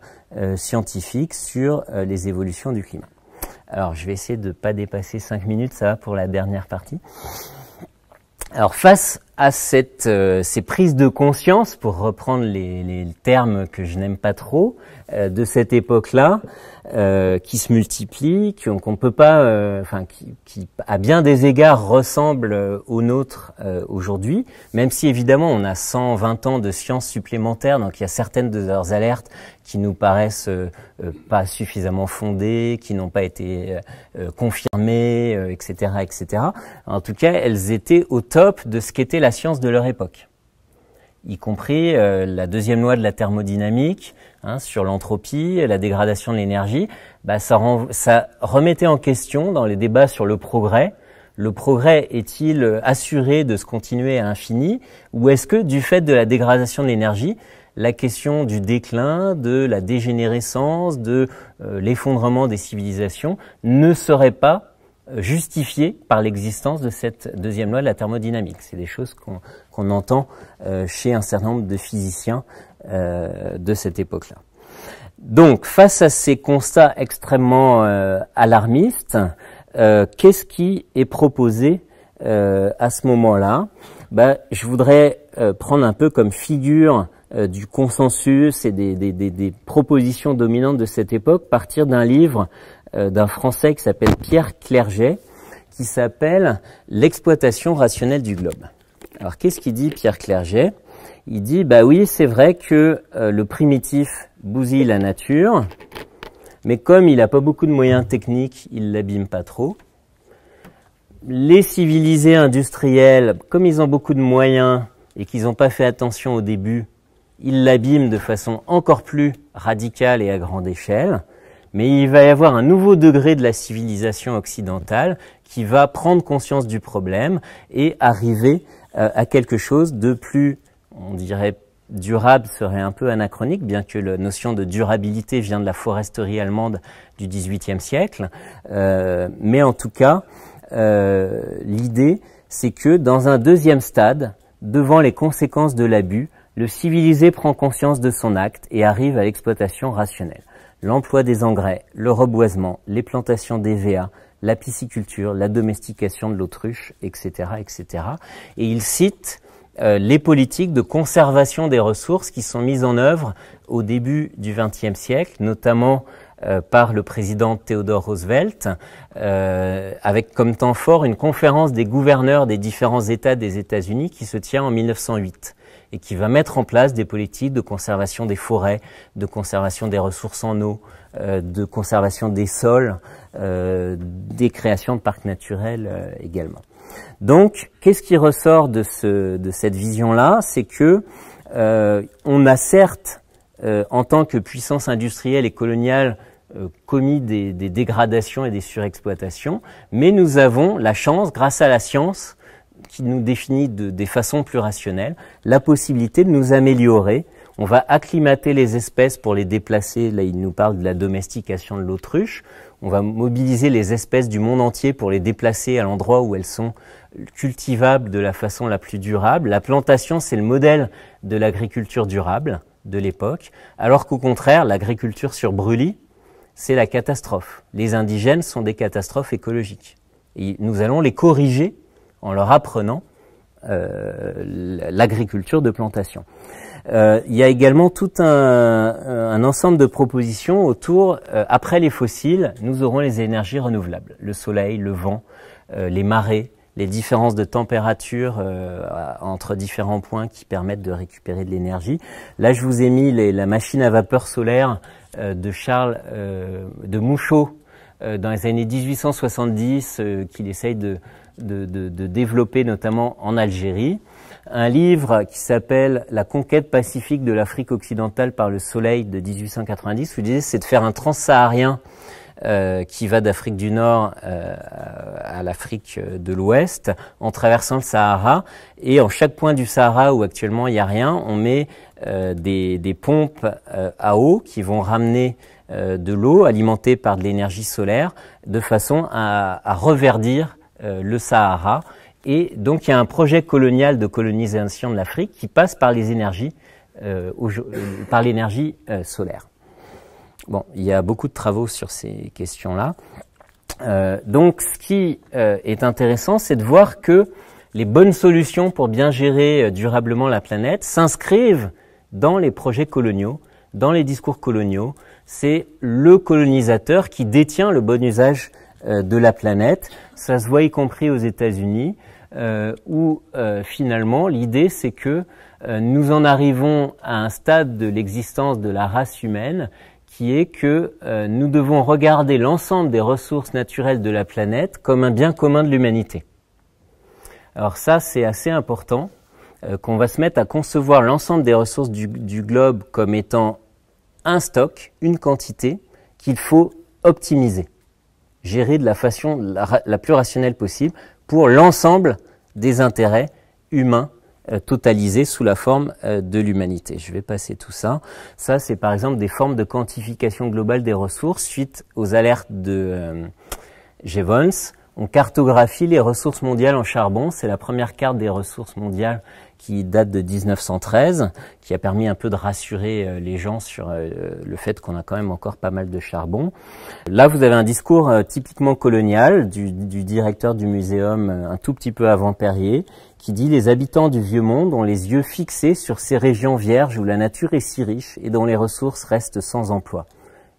scientifiques sur les évolutions du climat. Alors je vais essayer de ne pas dépasser 5 minutes, ça va pour la dernière partie. Alors face à euh, ces prises de conscience, pour reprendre les, termes que je n'aime pas trop, euh, de cette époque-là, euh, qui se multiplient, qu'on peut pas, euh, enfin, qui, qui, à bien des égards ressemblent euh, aux nôtres aujourd'hui, même si évidemment on a 120 ans de sciences supplémentaires, donc il y a certaines de leurs alertes qui nous paraissent pas suffisamment fondées, qui n'ont pas été confirmées, etc., etc. En tout cas, elles étaient au top de ce qu'était la science de leur époque y compris la deuxième loi de la thermodynamique, Hein, sur l'entropie, la dégradation de l'énergie, bah, ça, remettait en question dans les débats sur le progrès, le progrès est-il assuré de se continuer à l'infini ou est-ce que du fait de la dégradation de l'énergie, la question du déclin, de la dégénérescence, de euh, l'effondrement des civilisations ne serait pas justifié par l'existence de cette deuxième loi de la thermodynamique. C'est des choses qu'on entend euh, chez un certain nombre de physiciens euh, de cette époque-là. Donc, face à ces constats extrêmement euh, alarmistes, qu'est-ce qui est proposé à ce moment-là ben, Je voudrais prendre un peu comme figure du consensus et des, des, propositions dominantes de cette époque, partir d'un livre euh, d'un Français qui s'appelle Pierre Clerget, qui s'appelle L'exploitation rationnelle du globe. Alors qu'est-ce qu'il dit Pierre Clerget Il dit, bah oui, c'est vrai que euh, le primitif bousille la nature, mais comme il n'a pas beaucoup de moyens techniques, il l'abîme pas trop. Les civilisés industriels, comme ils ont beaucoup de moyens et qu'ils n'ont pas fait attention au début, ils l'abîment de façon encore plus radicale et à grande échelle mais il va y avoir un nouveau degré de la civilisation occidentale qui va prendre conscience du problème et arriver euh, à quelque chose de plus, on dirait, durable serait un peu anachronique, bien que la notion de durabilité vient de la foresterie allemande du XVIIIe siècle. Euh, mais en tout cas, euh, l'idée, c'est que dans un deuxième stade, devant les conséquences de l'abus, le civilisé prend conscience de son acte et arrive à l'exploitation rationnelle l'emploi des engrais, le reboisement, les plantations d'EVA, la pisciculture, la domestication de l'autruche, etc., etc. Et il cite euh, les politiques de conservation des ressources qui sont mises en œuvre au début du XXe siècle, notamment euh, par le président Theodore Roosevelt, euh, avec comme temps fort une conférence des gouverneurs des différents États des États-Unis qui se tient en 1908 et qui va mettre en place des politiques de conservation des forêts, de conservation des ressources en eau, euh, de conservation des sols, euh, des créations de parcs naturels euh, également. Donc, qu'est-ce qui ressort de, cette vision-là C'est que on a certes, en tant que puissance industrielle et coloniale, commis des, des dégradations et des surexploitations, mais nous avons la chance, grâce à la science, qui nous définit de, des façons plus rationnelles la possibilité de nous améliorer. On va acclimater les espèces pour les déplacer. Là, il nous parle de la domestication de l'autruche. On va mobiliser les espèces du monde entier pour les déplacer à l'endroit où elles sont cultivables de la façon la plus durable. La plantation, c'est le modèle de l'agriculture durable de l'époque, alors qu'au contraire, l'agriculture sur brûlis, c'est la catastrophe. Les indigènes sont des catastrophes écologiques. Et nous allons les corriger en leur apprenant euh, l'agriculture de plantation. Euh, il y a également tout un, ensemble de propositions autour, euh, après les fossiles, nous aurons les énergies renouvelables, le soleil, le vent, les marées, les différences de température entre différents points qui permettent de récupérer de l'énergie. Là, je vous ai mis la machine à vapeur solaire de Charles de Mouchot dans les années 1870 qu'il essaye de, de, de, de développer, notamment en Algérie. Un livre qui s'appelle La conquête pacifique de l'Afrique occidentale par le soleil de 1890. disiez, c'est de faire un transsaharien euh, qui va d'Afrique du Nord euh, à l'Afrique euh, de l'Ouest en traversant le Sahara. Et en chaque point du Sahara où actuellement il n'y a rien, on met euh, des, des, pompes euh, à eau qui vont ramener euh, de l'eau alimentée par de l'énergie solaire de façon à, à reverdir euh, le Sahara. Et donc il y a un projet colonial de colonisation de l'Afrique qui passe par les énergies, euh, euh, par l'énergie solaire. Bon, il y a beaucoup de travaux sur ces questions-là. donc ce qui est intéressant, c'est de voir que les bonnes solutions pour bien gérer durablement la planète s'inscrivent dans les projets coloniaux, dans les discours coloniaux. C'est le colonisateur qui détient le bon usage euh, de la planète. Ça se voit y compris aux États-Unis, euh, où euh, finalement l'idée c'est que nous en arrivons à un stade de l'existence de la race humaine qui est que nous devons regarder l'ensemble des ressources naturelles de la planète comme un bien commun de l'humanité. Alors ça, c'est assez important qu'on va se mettre à concevoir l'ensemble des ressources du, globe comme étant un stock, une quantité qu'il faut optimiser gérer de la façon la, plus rationnelle possible pour l'ensemble des intérêts humains euh, totalisés sous la forme euh, de l'humanité. Je vais passer tout ça. Ça, c'est par exemple des formes de quantification globale des ressources suite aux alertes de euh, Jevons. On cartographie les ressources mondiales en charbon. C'est la première carte des ressources mondiales qui date de 1913, qui a permis un peu de rassurer euh, les gens sur euh, le fait qu'on a quand même encore pas mal de charbon. Là, vous avez un discours euh, typiquement colonial du, du directeur du muséum un tout petit peu avant Perrier, qui dit les habitants du vieux monde ont les yeux fixés sur ces régions vierges où la nature est si riche et dont les ressources restent sans emploi.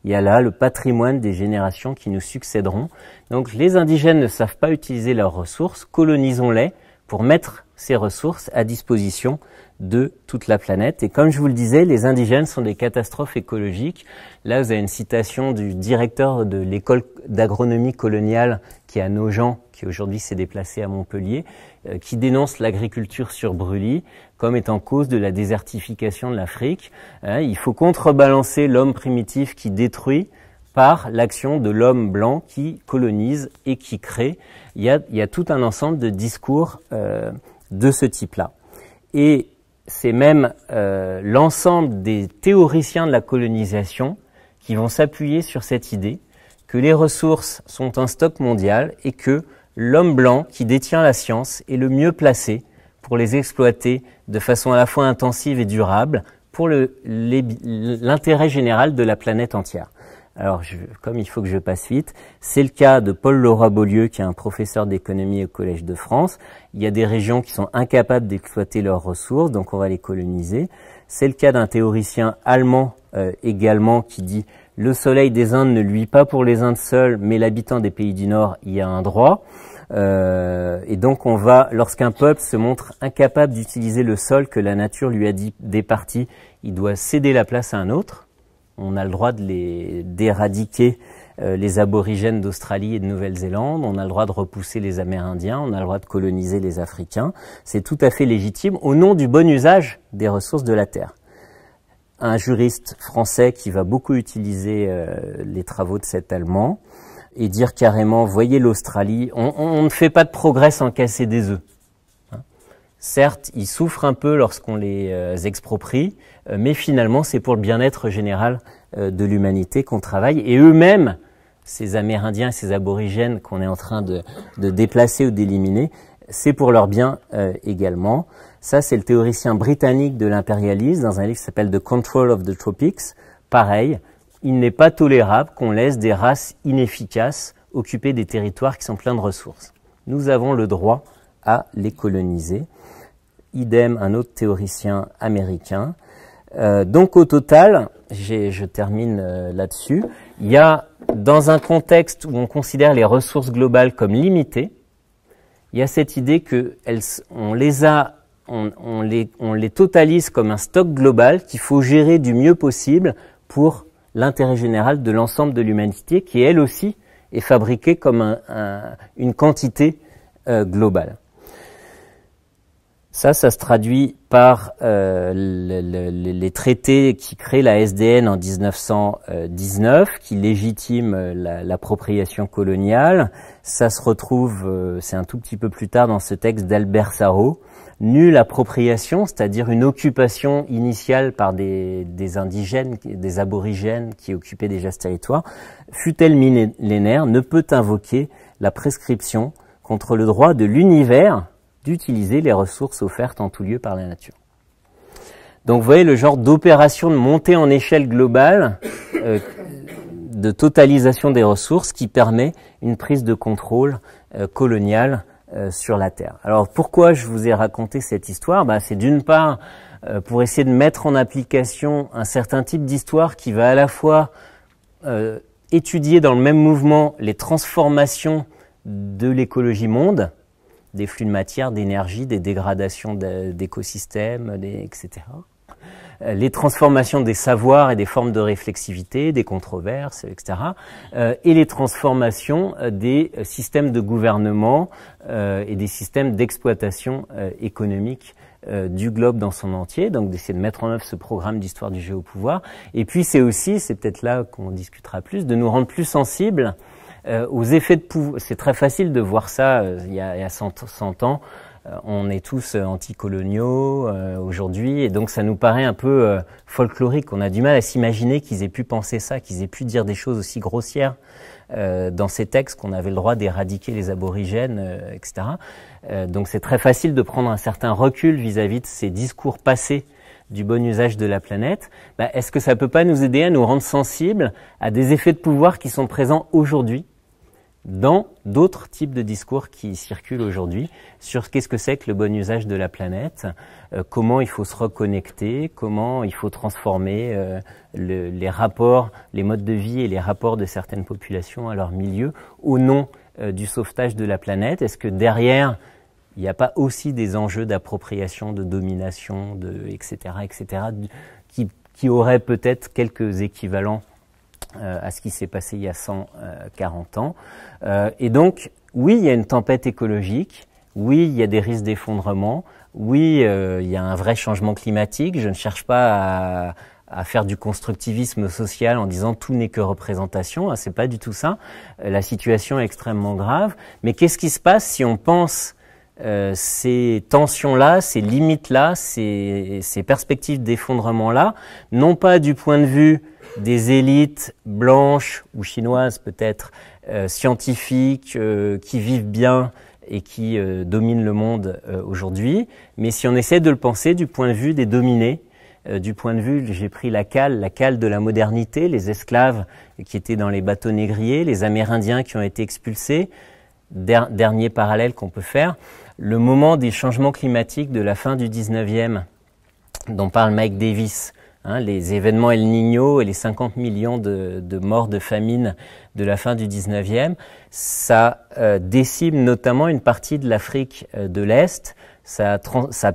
Il y a là le patrimoine des générations qui nous succéderont. Donc les indigènes ne savent pas utiliser leurs ressources, colonisons-les pour mettre ces ressources à disposition de toute la planète. Et comme je vous le disais, les indigènes sont des catastrophes écologiques. Là, vous avez une citation du directeur de l'école d'agronomie coloniale qui est à Nogent, qui aujourd'hui s'est déplacé à Montpellier, euh, qui dénonce l'agriculture sur brûlis comme étant cause de la désertification de l'Afrique. Hein, il faut contrebalancer l'homme primitif qui détruit par l'action de l'homme blanc qui colonise et qui crée. Il y a, tout un ensemble de discours euh, de ce type-là. Et c'est même euh, l'ensemble des théoriciens de la colonisation qui vont s'appuyer sur cette idée que les ressources sont un stock mondial et que l'homme blanc qui détient la science est le mieux placé pour les exploiter de façon à la fois intensive et durable pour l'intérêt général de la planète entière. Alors, je, comme il faut que je passe vite, c'est le cas de Paul laura beaulieu qui est un professeur d'économie au Collège de France. Il y a des régions qui sont incapables d'exploiter leurs ressources, donc on va les coloniser. C'est le cas d'un théoricien allemand euh, également qui dit le soleil des Indes ne luit pas pour les Indes seules, mais l'habitant des pays du Nord y a un droit. Euh, et donc on va, lorsqu'un peuple se montre incapable d'utiliser le sol que la nature lui a dit départi, il doit céder la place à un autre on a le droit de les d'éradiquer euh, les aborigènes d'Australie et de Nouvelle-Zélande, on a le droit de repousser les Amérindiens, on a le droit de coloniser les Africains. C'est tout à fait légitime au nom du bon usage des ressources de la Terre. Un juriste français qui va beaucoup utiliser euh, les travaux de cet Allemand et dire carrément, voyez l'Australie, on, ne fait pas de progrès sans casser des œufs. Hein. Certes, ils souffrent un peu lorsqu'on les euh, exproprie, euh, mais finalement c'est pour le bien-être général euh, de l'humanité qu'on travaille, et eux-mêmes, ces Amérindiens, ces aborigènes qu'on est en train de, de déplacer ou d'éliminer, c'est pour leur bien euh, également. Ça, c'est le théoricien britannique de l'impérialisme dans un livre qui s'appelle The Control of the Tropics. Pareil, il n'est pas tolérable qu'on laisse des races inefficaces occuper des territoires qui sont pleins de ressources. Nous avons le droit à les coloniser. Idem, un autre théoricien américain. Euh, donc au total, je termine euh, là-dessus, il y a dans un contexte où on considère les ressources globales comme limitées, il y a cette idée qu'on les a, on, les, totalise comme un stock global qu'il faut gérer du mieux possible pour l'intérêt général de l'ensemble de l'humanité qui elle aussi est fabriquée comme une quantité euh, globale. Ça, ça se traduit par euh, les traités qui créent la SDN en 1919, qui légitiment euh, l'appropriation coloniale. Ça se retrouve, euh, c'est un tout petit peu plus tard dans ce texte d'Albert Sarrault, nulle appropriation, c'est-à-dire une occupation initiale par des, des, indigènes, des aborigènes qui occupaient déjà ce territoire, fut-elle millénaire, ne peut invoquer la prescription contre le droit de l'univers d'utiliser les ressources offertes en tout lieu par la nature. Donc vous voyez le genre d'opération de montée en échelle globale, euh, de totalisation des ressources qui permet une prise de contrôle colonial euh, coloniale euh, sur la Terre. Alors pourquoi je vous ai raconté cette histoire bah, C'est d'une part pour essayer de mettre en application un certain type d'histoire qui va à la fois étudier dans le même mouvement les transformations de l'écologie monde, des flux de matière, d'énergie, des dégradations d'écosystèmes, etc. Euh, les transformations des savoirs et des formes de réflexivité, des controverses, etc. Euh, et les transformations euh, des systèmes de gouvernement et des systèmes d'exploitation économique du globe dans son entier, donc d'essayer de mettre en œuvre ce programme d'histoire du géopouvoir. Et puis c'est aussi, c'est peut-être là qu'on discutera plus, de nous rendre plus sensibles euh, aux effets de pouvoir. C'est très facile de voir ça euh, il y a, il 100, ans. Euh, on est tous anticoloniaux aujourd'hui, et donc ça nous paraît un peu folklorique. On a du mal à s'imaginer qu'ils aient pu penser ça, qu'ils aient pu dire des choses aussi grossières dans ces textes, qu'on avait le droit d'éradiquer les aborigènes, etc. donc c'est très facile de prendre un certain recul vis-à-vis de ces discours passés du bon usage de la planète, bah, est-ce que ça peut pas nous aider à nous rendre sensibles à des effets de pouvoir qui sont présents aujourd'hui dans d'autres types de discours qui circulent aujourd'hui sur qu'est-ce que c'est que le bon usage de la planète, euh, comment il faut se reconnecter, comment il faut transformer euh, les rapports, les modes de vie et les rapports de certaines populations à leur milieu au nom euh, du sauvetage de la planète. Est-ce que derrière il n'y a pas aussi des enjeux d'appropriation, de domination, etc. etc. qui, qui auraient peut-être quelques équivalents euh, à ce qui s'est passé il y a 140 euh, ans. Euh, et donc, oui, il y a une tempête écologique, oui, il y a des risques d'effondrement, oui, euh, il y a un vrai changement climatique. Je ne cherche pas à, faire du constructivisme social en disant tout n'est que représentation. Hein, c'est pas du tout ça. La situation est extrêmement grave. Mais qu'est-ce qui se passe si on pense euh, ces tensions-là, ces limites-là, ces perspectives d'effondrement-là, non pas du point de vue des élites blanches ou chinoises peut-être, euh, scientifiques, euh, qui vivent bien et qui euh, dominent le monde aujourd'hui. Mais si on essaie de le penser du point de vue des dominés, du point de vue, j'ai pris la cale, la cale de la modernité, les esclaves qui étaient dans les bateaux négriers, les Amérindiens qui ont été expulsés. dernier parallèle qu'on peut faire, le moment des changements climatiques de la fin du 19e, dont parle Mike Davis, Hein, les événements El Niño et les 50 millions de, morts de famine de la fin du 19e, ça euh, décime notamment une partie de l'Afrique euh, de l'Est, ça,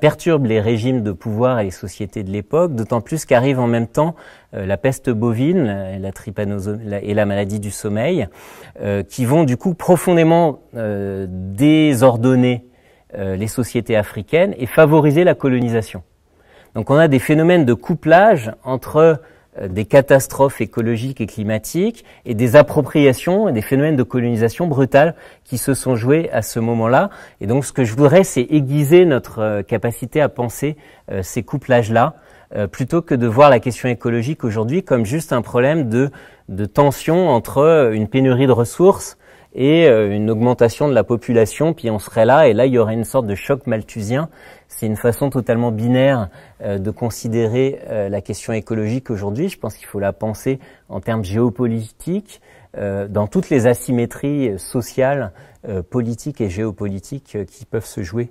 perturbe les régimes de pouvoir et les sociétés de l'époque, d'autant plus qu'arrive en même temps euh, la peste bovine la, la et la maladie du sommeil, qui vont du coup profondément désordonner les sociétés africaines et favoriser la colonisation. Donc on a des phénomènes de couplage entre euh, des catastrophes écologiques et climatiques et des appropriations et des phénomènes de colonisation brutale qui se sont joués à ce moment-là. Et donc ce que je voudrais, c'est aiguiser notre euh, capacité à penser euh, ces couplages-là, plutôt que de voir la question écologique aujourd'hui comme juste un problème de, de tension entre une pénurie de ressources et une augmentation de la population, puis on serait là, et là il y aurait une sorte de choc malthusien c'est une façon totalement binaire euh, de considérer euh, la question écologique aujourd'hui. Je pense qu'il faut la penser en termes géopolitiques, euh, dans toutes les asymétries sociales, politiques et géopolitiques qui peuvent se jouer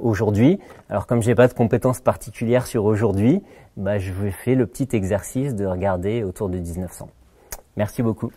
aujourd'hui. Alors comme j'ai pas de compétences particulières sur aujourd'hui, bah, je vais faire le petit exercice de regarder autour de 1900. Merci beaucoup.